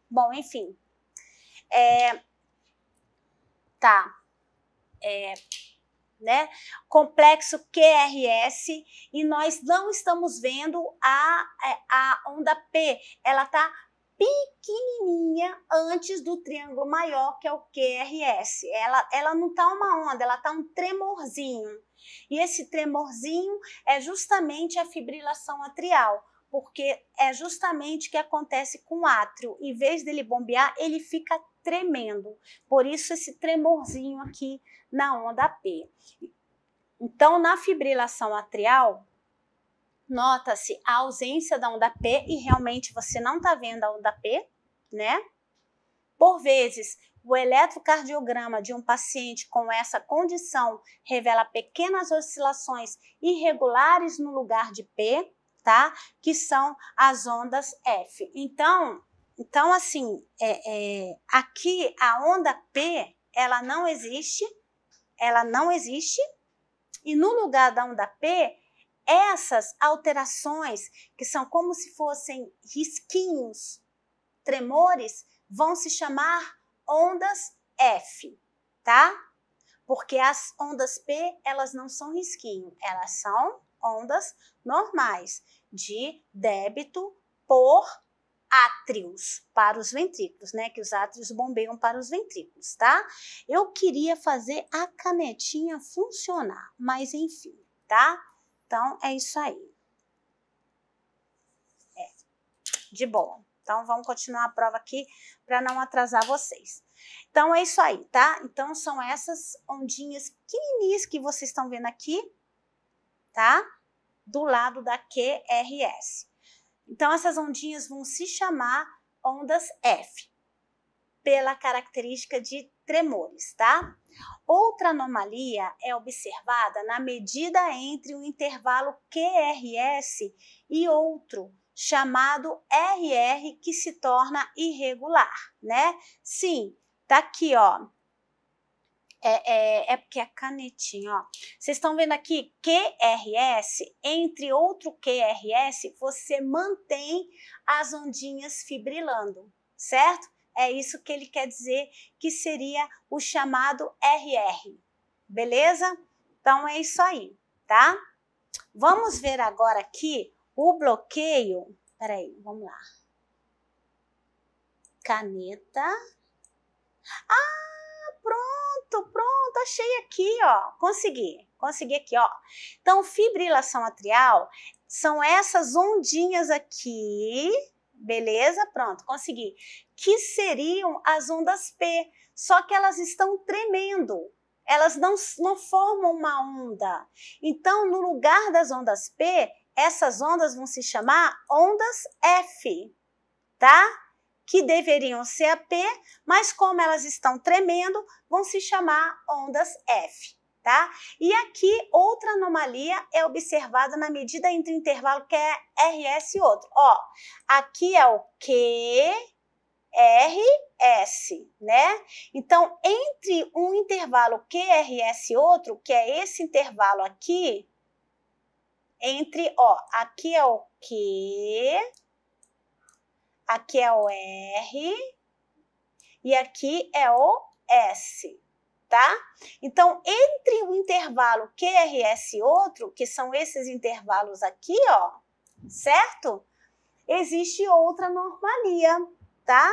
Bom, enfim. É, tá. É, né? Complexo QRS e nós não estamos vendo a, é, a onda P, ela está pequenininha antes do triângulo maior, que é o QRS. Ela, ela não está uma onda, ela está um tremorzinho. E esse tremorzinho é justamente a fibrilação atrial, porque é justamente o que acontece com o átrio. Em vez dele bombear, ele fica tremendo. Por isso esse tremorzinho aqui na onda P. Então, na fibrilação atrial, nota-se a ausência da onda P e realmente você não está vendo a onda P, né? Por vezes, o eletrocardiograma de um paciente com essa condição revela pequenas oscilações irregulares no lugar de P, tá? Que são as ondas F. Então, então assim, é, é, aqui a onda P, ela não existe, ela não existe, e no lugar da onda P, essas alterações, que são como se fossem risquinhos, tremores, vão se chamar ondas F, tá? Porque as ondas P, elas não são risquinho, elas são ondas normais de débito por átrios para os ventrículos, né? Que os átrios bombeiam para os ventrículos, tá? Eu queria fazer a canetinha funcionar, mas enfim, tá? Então, é isso aí. É, de boa. Então, vamos continuar a prova aqui para não atrasar vocês. Então, é isso aí, tá? Então, são essas ondinhas pequenininhas que vocês estão vendo aqui, tá? Do lado da QRS. Então, essas ondinhas vão se chamar ondas F, pela característica de tremores, tá? Outra anomalia é observada na medida entre o intervalo QRS e outro, chamado RR, que se torna irregular, né? Sim, tá aqui, ó. É, é, é porque é canetinha, ó. Vocês estão vendo aqui QRS, entre outro QRS, você mantém as ondinhas fibrilando, certo? É isso que ele quer dizer, que seria o chamado RR. Beleza? Então é isso aí, tá? Vamos ver agora aqui o bloqueio. Peraí, vamos lá. Caneta. Ah, pronto, pronto, achei aqui, ó. Consegui, consegui aqui, ó. Então, fibrilação atrial são essas ondinhas aqui, beleza? Pronto, consegui que seriam as ondas P, só que elas estão tremendo, elas não, não formam uma onda. Então, no lugar das ondas P, essas ondas vão se chamar ondas F, tá? Que deveriam ser a P, mas como elas estão tremendo, vão se chamar ondas F, tá? E aqui, outra anomalia é observada na medida entre o intervalo que é RS e outro. Ó, aqui é o Q, S, né? Então, entre um intervalo QRS e outro, que é esse intervalo aqui, entre, ó, aqui é o Q, aqui é o R e aqui é o S, tá? Então, entre um intervalo QRS e outro, que são esses intervalos aqui, ó, certo? Existe outra normalia, tá?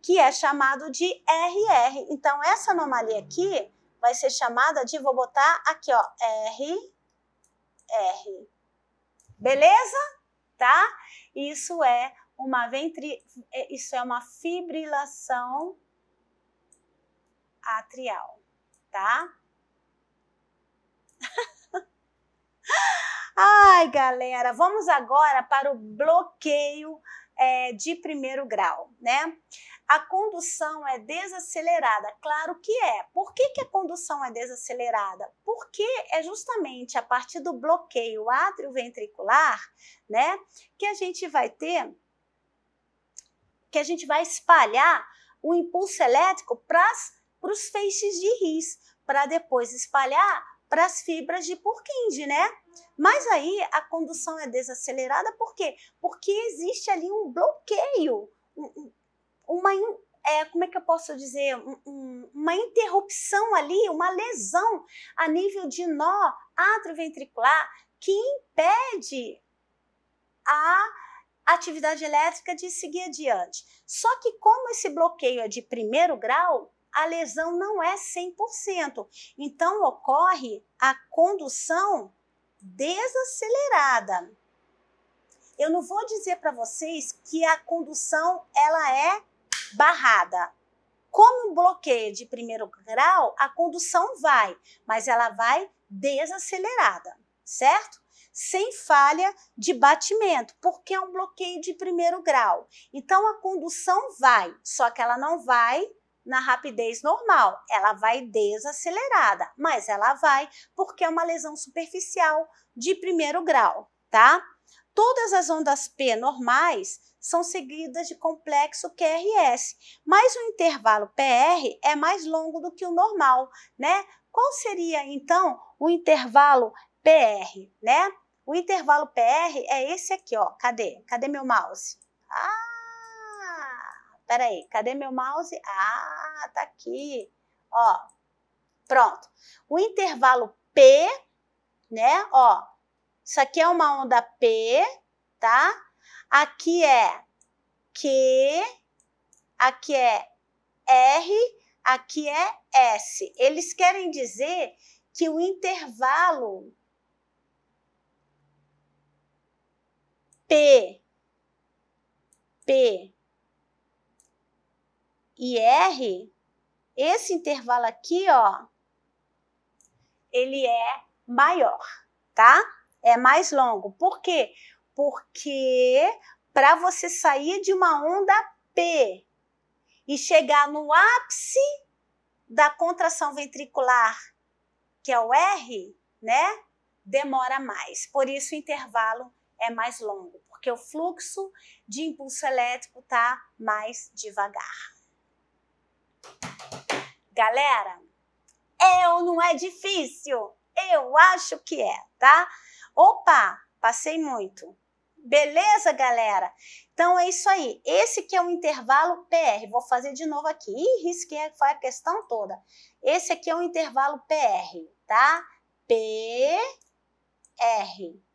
Que é chamado de RR. Então, essa anomalia aqui vai ser chamada de, vou botar aqui, ó, rr. Beleza? Tá? Isso é uma ventri... É, isso é uma fibrilação atrial, tá? *laughs* Ai, galera, vamos agora para o bloqueio é, de primeiro grau, né? A condução é desacelerada, claro que é. Por que, que a condução é desacelerada? Porque é justamente a partir do bloqueio atrioventricular, né, que a gente vai ter, que a gente vai espalhar o impulso elétrico para os feixes de ris, para depois espalhar para as fibras de Purkinje, né? Mas aí a condução é desacelerada, por quê? Porque existe ali um bloqueio, uma. É, como é que eu posso dizer? Uma interrupção ali, uma lesão a nível de nó atroventricular que impede a atividade elétrica de seguir adiante. Só que, como esse bloqueio é de primeiro grau, a lesão não é 100%. Então, ocorre a condução desacelerada. Eu não vou dizer para vocês que a condução ela é barrada. Como um bloqueio de primeiro grau, a condução vai, mas ela vai desacelerada, certo? Sem falha de batimento, porque é um bloqueio de primeiro grau. Então a condução vai, só que ela não vai na rapidez normal, ela vai desacelerada, mas ela vai porque é uma lesão superficial de primeiro grau, tá? Todas as ondas P normais são seguidas de complexo QRS, mas o intervalo PR é mais longo do que o normal, né? Qual seria então o intervalo PR, né? O intervalo PR é esse aqui, ó. Cadê? Cadê meu mouse? Ah! Peraí, cadê meu mouse? Ah, tá aqui. Ó, pronto. O intervalo P, né? Ó, isso aqui é uma onda P, tá? Aqui é Q, aqui é R, aqui é S. Eles querem dizer que o intervalo P, P, e R, esse intervalo aqui, ó, ele é maior, tá? É mais longo. Por quê? Porque para você sair de uma onda P e chegar no ápice da contração ventricular, que é o R, né? Demora mais. Por isso o intervalo é mais longo, porque o fluxo de impulso elétrico tá mais devagar. Galera, eu ou não é difícil? Eu acho que é, tá? Opa, passei muito. Beleza, galera? Então é isso aí. Esse que é o intervalo PR. Vou fazer de novo aqui. Ih, risquei foi a questão toda. Esse aqui é o intervalo PR, tá? P R.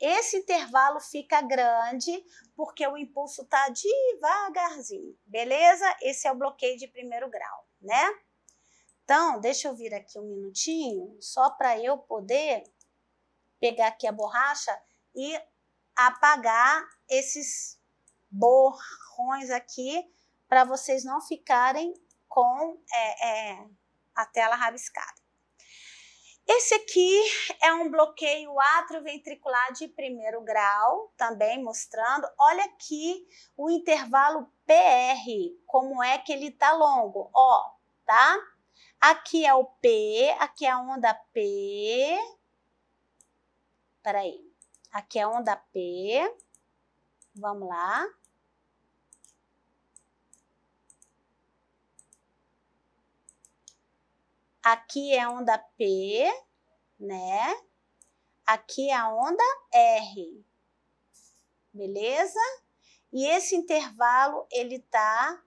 Esse intervalo fica grande porque o impulso está devagarzinho, beleza? Esse é o bloqueio de primeiro grau, né? Então, deixa eu vir aqui um minutinho, só para eu poder pegar aqui a borracha e apagar esses borrões aqui para vocês não ficarem com é, é, a tela rabiscada. Esse aqui é um bloqueio atrioventricular de primeiro grau, também mostrando. Olha aqui o intervalo PR, como é que ele tá longo, ó, tá? Aqui é o P, aqui é a onda P. Peraí, aqui é a onda P. Vamos lá. Aqui é onda P, né? Aqui é a onda R. Beleza? E esse intervalo ele tá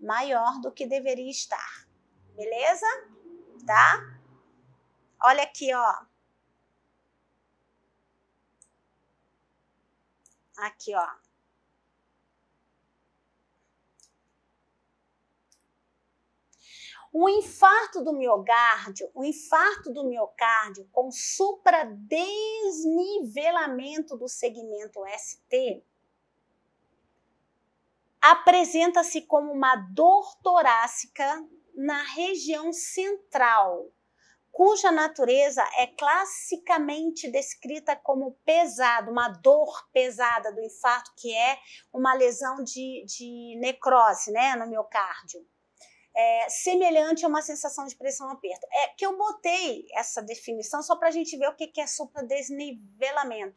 maior do que deveria estar. Beleza? Tá? Olha aqui, ó. Aqui, ó. Um infarto do miocárdio, um infarto do miocárdio com supradesnivelamento do segmento ST apresenta-se como uma dor torácica na região central, cuja natureza é classicamente descrita como pesado, uma dor pesada do infarto, que é uma lesão de, de necrose né, no miocárdio é, semelhante a uma sensação de pressão aperto. É que eu botei essa definição só para a gente ver o que, é supra desnivelamento.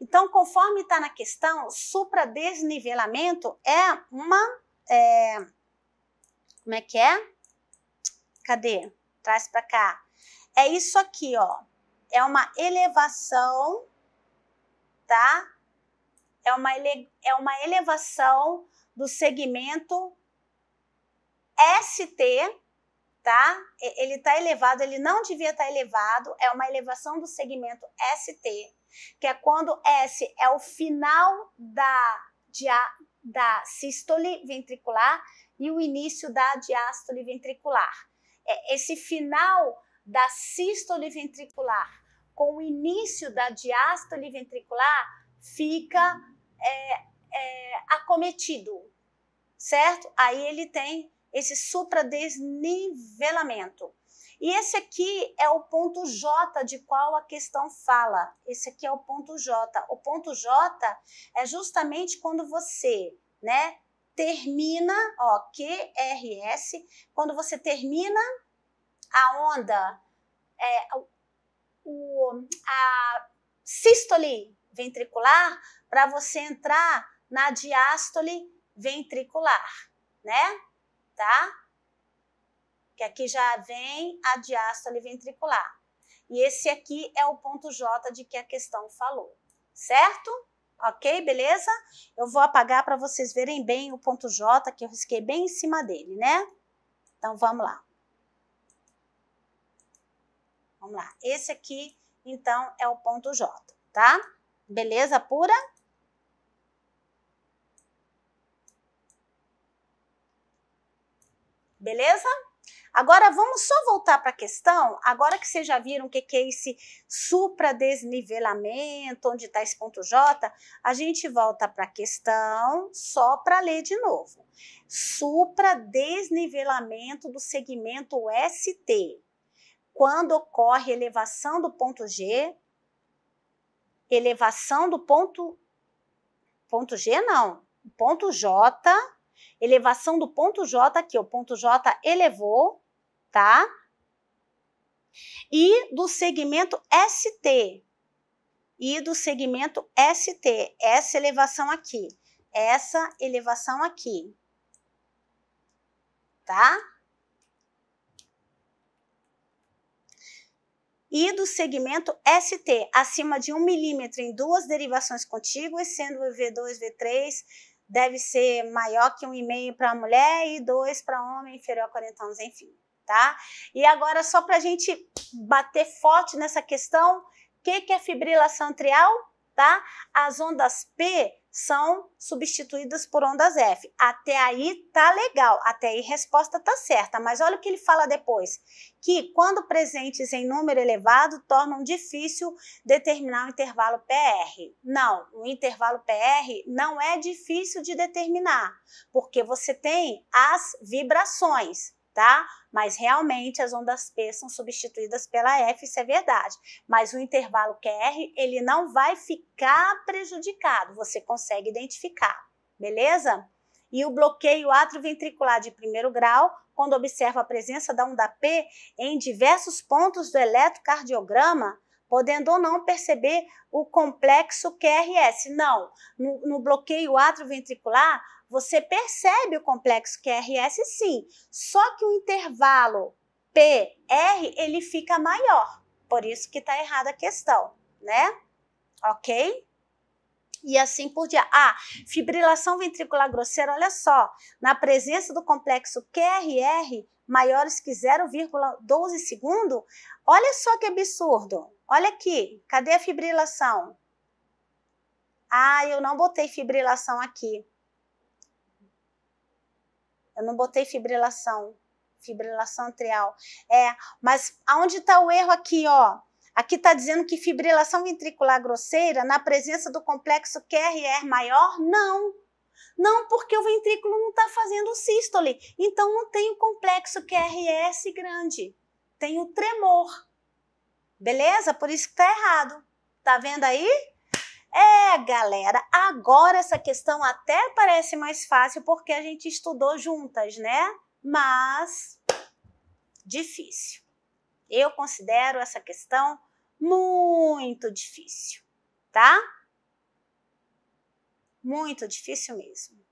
Então, conforme está na questão, supra desnivelamento é uma. É, como é que é? Cadê? Traz para cá. É isso aqui, ó. É uma elevação, tá? É uma, ele, é uma elevação do segmento ST, tá? Ele está elevado, ele não devia estar tá elevado, é uma elevação do segmento ST, que é quando S é o final da, dia, da sístole ventricular e o início da diástole ventricular. É esse final da sístole ventricular com o início da diástole ventricular fica é, é, acometido, certo? Aí ele tem esse supradesnivelamento. E esse aqui é o ponto J de qual a questão fala. Esse aqui é o ponto J. O ponto J é justamente quando você, né, termina, ó, QRS, quando você termina a onda, é, o, a sístole ventricular, para você entrar na diástole ventricular, né? tá? Que aqui já vem a diástole ventricular. E esse aqui é o ponto J de que a questão falou, certo? Ok, beleza? Eu vou apagar para vocês verem bem o ponto J que eu risquei bem em cima dele, né? Então vamos lá. Vamos lá. Esse aqui, então, é o ponto J, tá? Beleza pura? beleza? Agora vamos só voltar para a questão, agora que vocês já viram o que, que é esse supradesnivelamento, onde está esse ponto J, a gente volta para a questão só para ler de novo. Supradesnivelamento do segmento ST. Quando ocorre elevação do ponto G, elevação do ponto, ponto G não, ponto J elevação do ponto J aqui, é o ponto J elevou, tá? E do segmento ST, e do segmento ST, essa elevação aqui, essa elevação aqui, tá? E do segmento ST, acima de 1 milímetro em duas derivações contíguas, sendo V2, V3, deve ser maior que um e-mail para mulher e dois para homem inferior a 40 anos, enfim, tá? E agora, só para a gente bater forte nessa questão, o que, que é fibrilação atrial? Tá? As ondas P são substituídas por ondas F. Até aí tá legal, até aí resposta tá certa, mas olha o que ele fala depois, que quando presentes em número elevado tornam difícil determinar o intervalo PR. Não, o intervalo PR não é difícil de determinar, porque você tem as vibrações tá? Mas realmente as ondas P são substituídas pela F, isso é verdade. Mas o intervalo QR, ele não vai ficar prejudicado, você consegue identificar, beleza? E o bloqueio atrioventricular de primeiro grau, quando observa a presença da onda P em diversos pontos do eletrocardiograma, podendo ou não perceber o complexo QRS. Não, no, no bloqueio atrioventricular, você percebe o complexo QRS sim, só que o intervalo PR ele fica maior. Por isso que está errada a questão, né? Ok? E assim por diante. Ah, fibrilação ventricular grosseira, olha só. Na presença do complexo QRR maiores que 0,12 segundo, olha só que absurdo. Olha aqui, cadê a fibrilação? Ah, eu não botei fibrilação aqui. Eu não botei fibrilação. Fibrilação atrial. É, mas aonde está o erro aqui, ó? Aqui está dizendo que fibrilação ventricular grosseira, na presença do complexo QRR maior, não. Não, porque o ventrículo não está fazendo sístole. Então não tem o complexo QRS grande. Tem o tremor. Beleza? Por isso que tá errado. Tá vendo aí? É, galera, agora essa questão até parece mais fácil porque a gente estudou juntas, né? Mas difícil. Eu considero essa questão muito difícil, tá? Muito difícil mesmo.